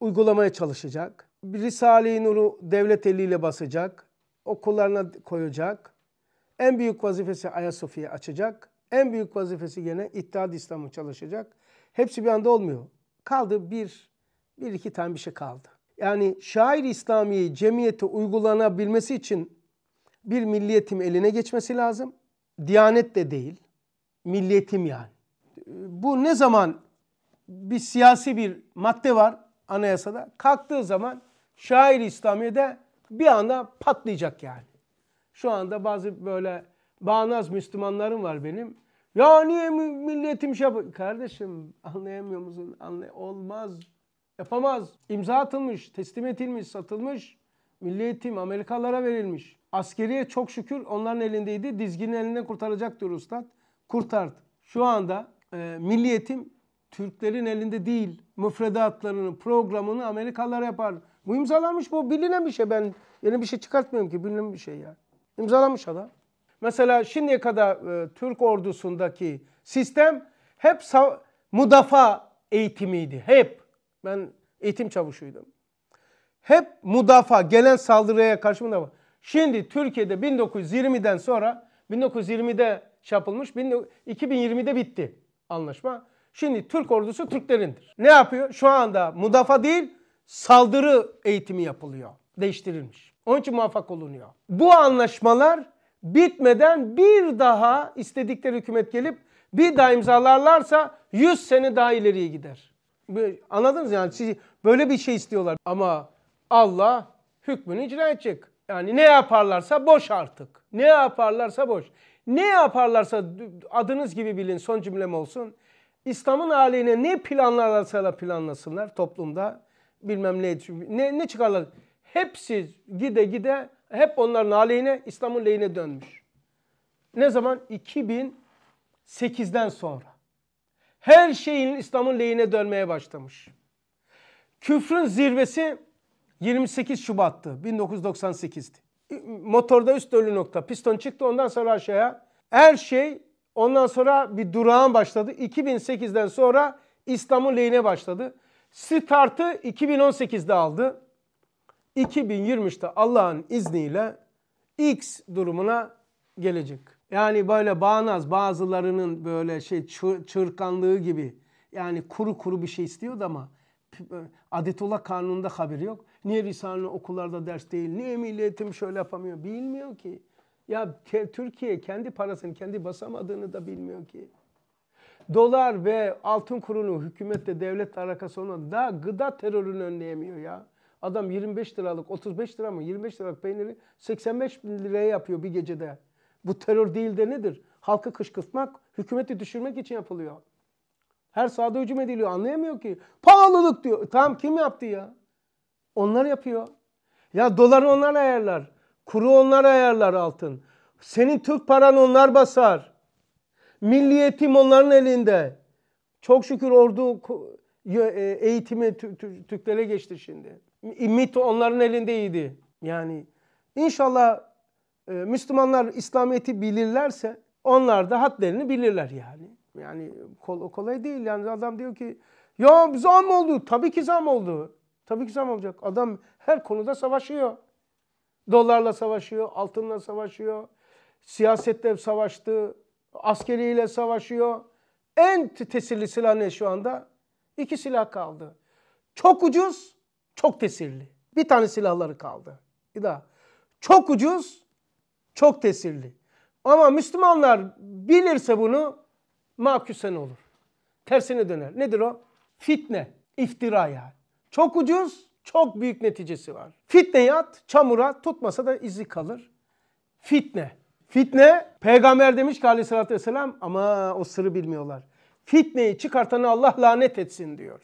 uygulamaya çalışacak. Risale-i Nur'u devlet eliyle basacak. Okullarına koyacak. En büyük vazifesi Ayasofya'yı açacak. En büyük vazifesi gene İttihat İslam'ı çalışacak. Hepsi bir anda olmuyor. Kaldı bir, bir iki tane bir şey kaldı. Yani şair İslami'yi cemiyete uygulanabilmesi için bir milliyetim eline geçmesi lazım. Diyanet de değil. Milliyetim yani. Bu ne zaman bir siyasi bir madde var anayasada. Kalktığı zaman şair İslamiye'de bir anda patlayacak yani. Şu anda bazı böyle bağnaz Müslümanlarım var benim. Ya niye milletim şey yap Kardeşim anlayamıyor musun? Anlay olmaz. Yapamaz. İmza atılmış, teslim edilmiş, satılmış. Milli eğitim Amerikalara verilmiş. Askeriye çok şükür onların elindeydi. Dizginin elinden kurtaracak diyor üstad. Kurtardı. Şu anda e, milli eğitim Türklerin elinde değil. Müfredatlarını, programını Amerikalılar yapar. Bu imzalanmış bu bilinen bir şey. Ben yeni bir şey çıkartmıyorum ki bilinen bir şey ya. İmzalanmış adam. Mesela şimdiye kadar e, Türk ordusundaki sistem hep mudafa eğitimiydi. Hep. Ben eğitim çavuşuydum. Hep mudafa, gelen saldırıya karşı mudafa. Şimdi Türkiye'de 1920'den sonra 1920'de şey yapılmış, 2020'de bitti anlaşma. Şimdi Türk ordusu Türklerindir. Ne yapıyor? Şu anda mudafa değil saldırı eğitimi yapılıyor. Değiştirilmiş. Onun için muvaffak olunuyor. Bu anlaşmalar bitmeden bir daha istedikleri hükümet gelip bir daha imzalarlarsa 100 sene daha ileriye gider. Anladınız yani böyle bir şey istiyorlar ama Allah hükmünü icra edecek. Yani ne yaparlarsa boş artık. Ne yaparlarsa boş. Ne yaparlarsa adınız gibi bilin son cümlem olsun. İslam'ın aleyhine ne planlarsa planlasınlar toplumda bilmem ne ne, ne çıkarlar. Hepsi gide gide hep onların aleyhine İslam'ın lehine dönmüş. Ne zaman? 2008'den sonra. Her şeyin İslam'ın lehine dönmeye başlamış. Küfrün zirvesi 28 Şubat'tı. 1998'ti. Motorda üst ölü nokta. Piston çıktı ondan sonra aşağıya. Her şey ondan sonra bir durağan başladı. 2008'den sonra İslam'ın lehine başladı. Start'ı 2018'de aldı. 2023'te Allah'ın izniyle X durumuna gelecek. Yani böyle bağnaz bazılarının böyle şey çırkanlığı gibi yani kuru kuru bir şey istiyordu ama e, adetullah kanununda haberi yok. Niye Risale okullarda ders değil? Niye milletim şöyle yapamıyor? Bilmiyor ki. Ya Türkiye kendi parasını kendi basamadığını da bilmiyor ki. Dolar ve altın kurunu hükümetle devlet alakası olan da gıda terörünü önleyemiyor ya. Adam 25 liralık 35 lira mı 25 liralık peyniri 85 bin liraya yapıyor bir gecede. Bu terör değil de nedir? Halkı kışkırtmak, hükümeti düşürmek için yapılıyor. Her sahada hücum ediliyor. Anlayamıyor ki. Pahalılık diyor. Tamam kim yaptı ya? Onlar yapıyor. Ya doları onlar ayarlar. Kuru onlar ayarlar altın. Senin Türk paran onlar basar. Milliyetim onların elinde. Çok şükür ordu e, eğitimi Türklere geçti şimdi. MIT onların elindeydi. Yani inşallah e, Müslümanlar İslamiyet'i bilirlerse onlar da hadlerini bilirler yani. Yani kol, kolay değil yani adam diyor ki ya zam oldu. Tabii ki zam oldu. Tabii ki zam olacak. Adam her konuda savaşıyor. Dolarla savaşıyor, altınla savaşıyor, siyasette savaştı, askeriyle savaşıyor. En tesirli silah ne şu anda? İki silah kaldı. Çok ucuz, çok tesirli. Bir tane silahları kaldı. Bir daha. Çok ucuz, çok tesirli. Ama Müslümanlar bilirse bunu makusen olur. Tersine döner. Nedir o? Fitne, iftira yani. Çok ucuz, çok büyük neticesi var. Fitne yat, çamura tutmasa da izi kalır. Fitne. Fitne, peygamber demiş ki aleyhissalatü vesselam ama o sırrı bilmiyorlar. Fitneyi çıkartanı Allah lanet etsin diyor.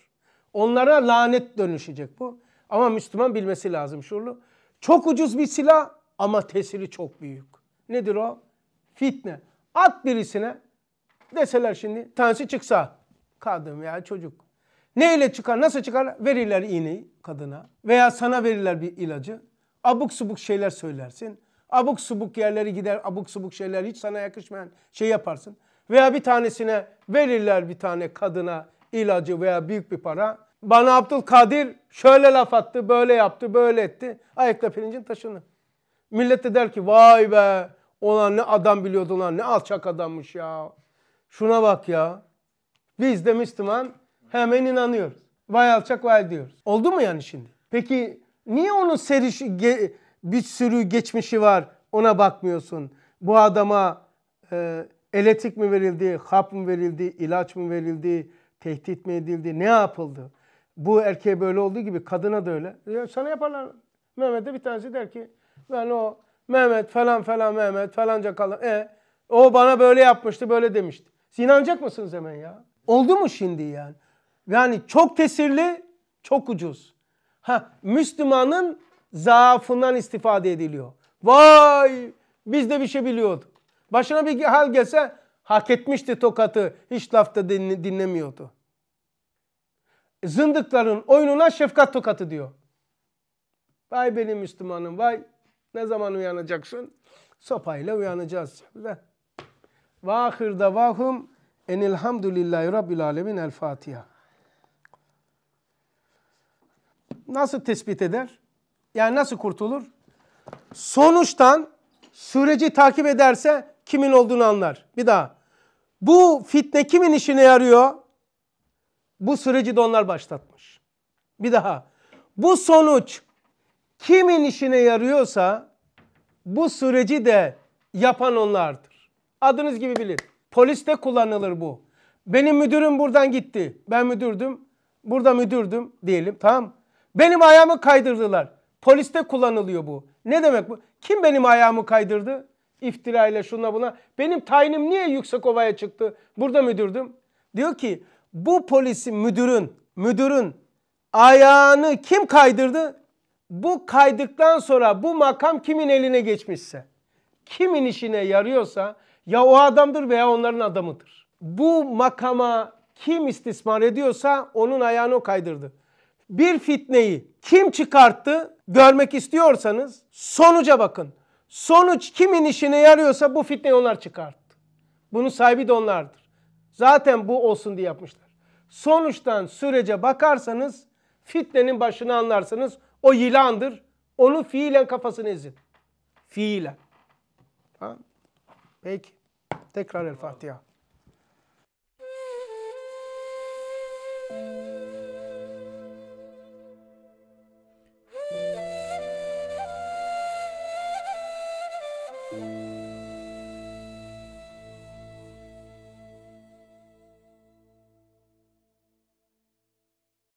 Onlara lanet dönüşecek bu. Ama Müslüman bilmesi lazım şunu. Çok ucuz bir silah ama tesiri çok büyük. Nedir o? Fitne. At birisine deseler şimdi tanesi çıksa kadın veya çocuk. Ne ile çıkar? Nasıl çıkar? Verirler iğneyi kadına veya sana verirler bir ilacı. Abuk subuk şeyler söylersin. Abuk subuk yerlere gider, abuk subuk şeyler hiç sana yakışmayan şey yaparsın. Veya bir tanesine verirler bir tane kadına ilacı veya büyük bir para bana Abdülkadir şöyle laf attı, böyle yaptı, böyle etti. Ayakla pirincin taşını. Millet de der ki vay be olan ne adam biliyordu lan ne alçak adammış ya. Şuna bak ya. Biz de Müslüman hemen inanıyoruz. Vay alçak vay diyoruz. Oldu mu yani şimdi? Peki niye onun serişi, ge, bir sürü geçmişi var ona bakmıyorsun? Bu adama e, elektrik mi verildi, hap mı verildi, ilaç mı verildi, tehdit mi edildi, ne yapıldı? Bu erkeğe böyle olduğu gibi kadına da öyle. sana yaparlar. Mehmet'e bir tanesi der ki ben o Mehmet falan falan Mehmet falanca kalan. E o bana böyle yapmıştı böyle demişti. İnanacak mısınız hemen ya? Oldu mu şimdi yani? Yani çok tesirli, çok ucuz. Ha, Müslümanın zaafından istifade ediliyor. Vay biz de bir şey biliyorduk. Başına bir hal gelse hak etmişti tokatı. Hiç lafta dinlemiyordu. Zındıkların oyununa şefkat tokatı diyor. Vay benim Müslümanım vay. Ne zaman uyanacaksın? Sopayla uyanacağız. Vahir davahum enilhamdülillahi rabbil alemin el Fatiha. Nasıl tespit eder? Yani nasıl kurtulur? Sonuçtan süreci takip ederse kimin olduğunu anlar. Bir daha. Bu fitne kimin işine yarıyor? Bu süreci de onlar başlatmış. Bir daha bu sonuç kimin işine yarıyorsa bu süreci de yapan onlardır. Adınız gibi bilir. Poliste kullanılır bu. Benim müdürüm buradan gitti. Ben müdürdüm. Burada müdürdüm diyelim. Tamam. Benim ayağımı kaydırdılar. Poliste kullanılıyor bu. Ne demek bu? Kim benim ayağımı kaydırdı? İftirayla şuna buna. Benim tayinim niye yüksek ovaya çıktı? Burada müdürdüm. Diyor ki bu polisi müdürün, müdürün ayağını kim kaydırdı? Bu kaydıktan sonra bu makam kimin eline geçmişse, kimin işine yarıyorsa ya o adamdır veya onların adamıdır. Bu makama kim istismar ediyorsa onun ayağını o kaydırdı. Bir fitneyi kim çıkarttı görmek istiyorsanız sonuca bakın. Sonuç kimin işine yarıyorsa bu fitneyi onlar çıkarttı. Bunun sahibi de onlardır. Zaten bu olsun diye yapmışlar sonuçtan sürece bakarsanız fitnenin başını anlarsınız. O yılandır. Onu fiilen kafasını ezin. Fiilen. Ha? Peki. Tekrar El Fatiha. Thank you.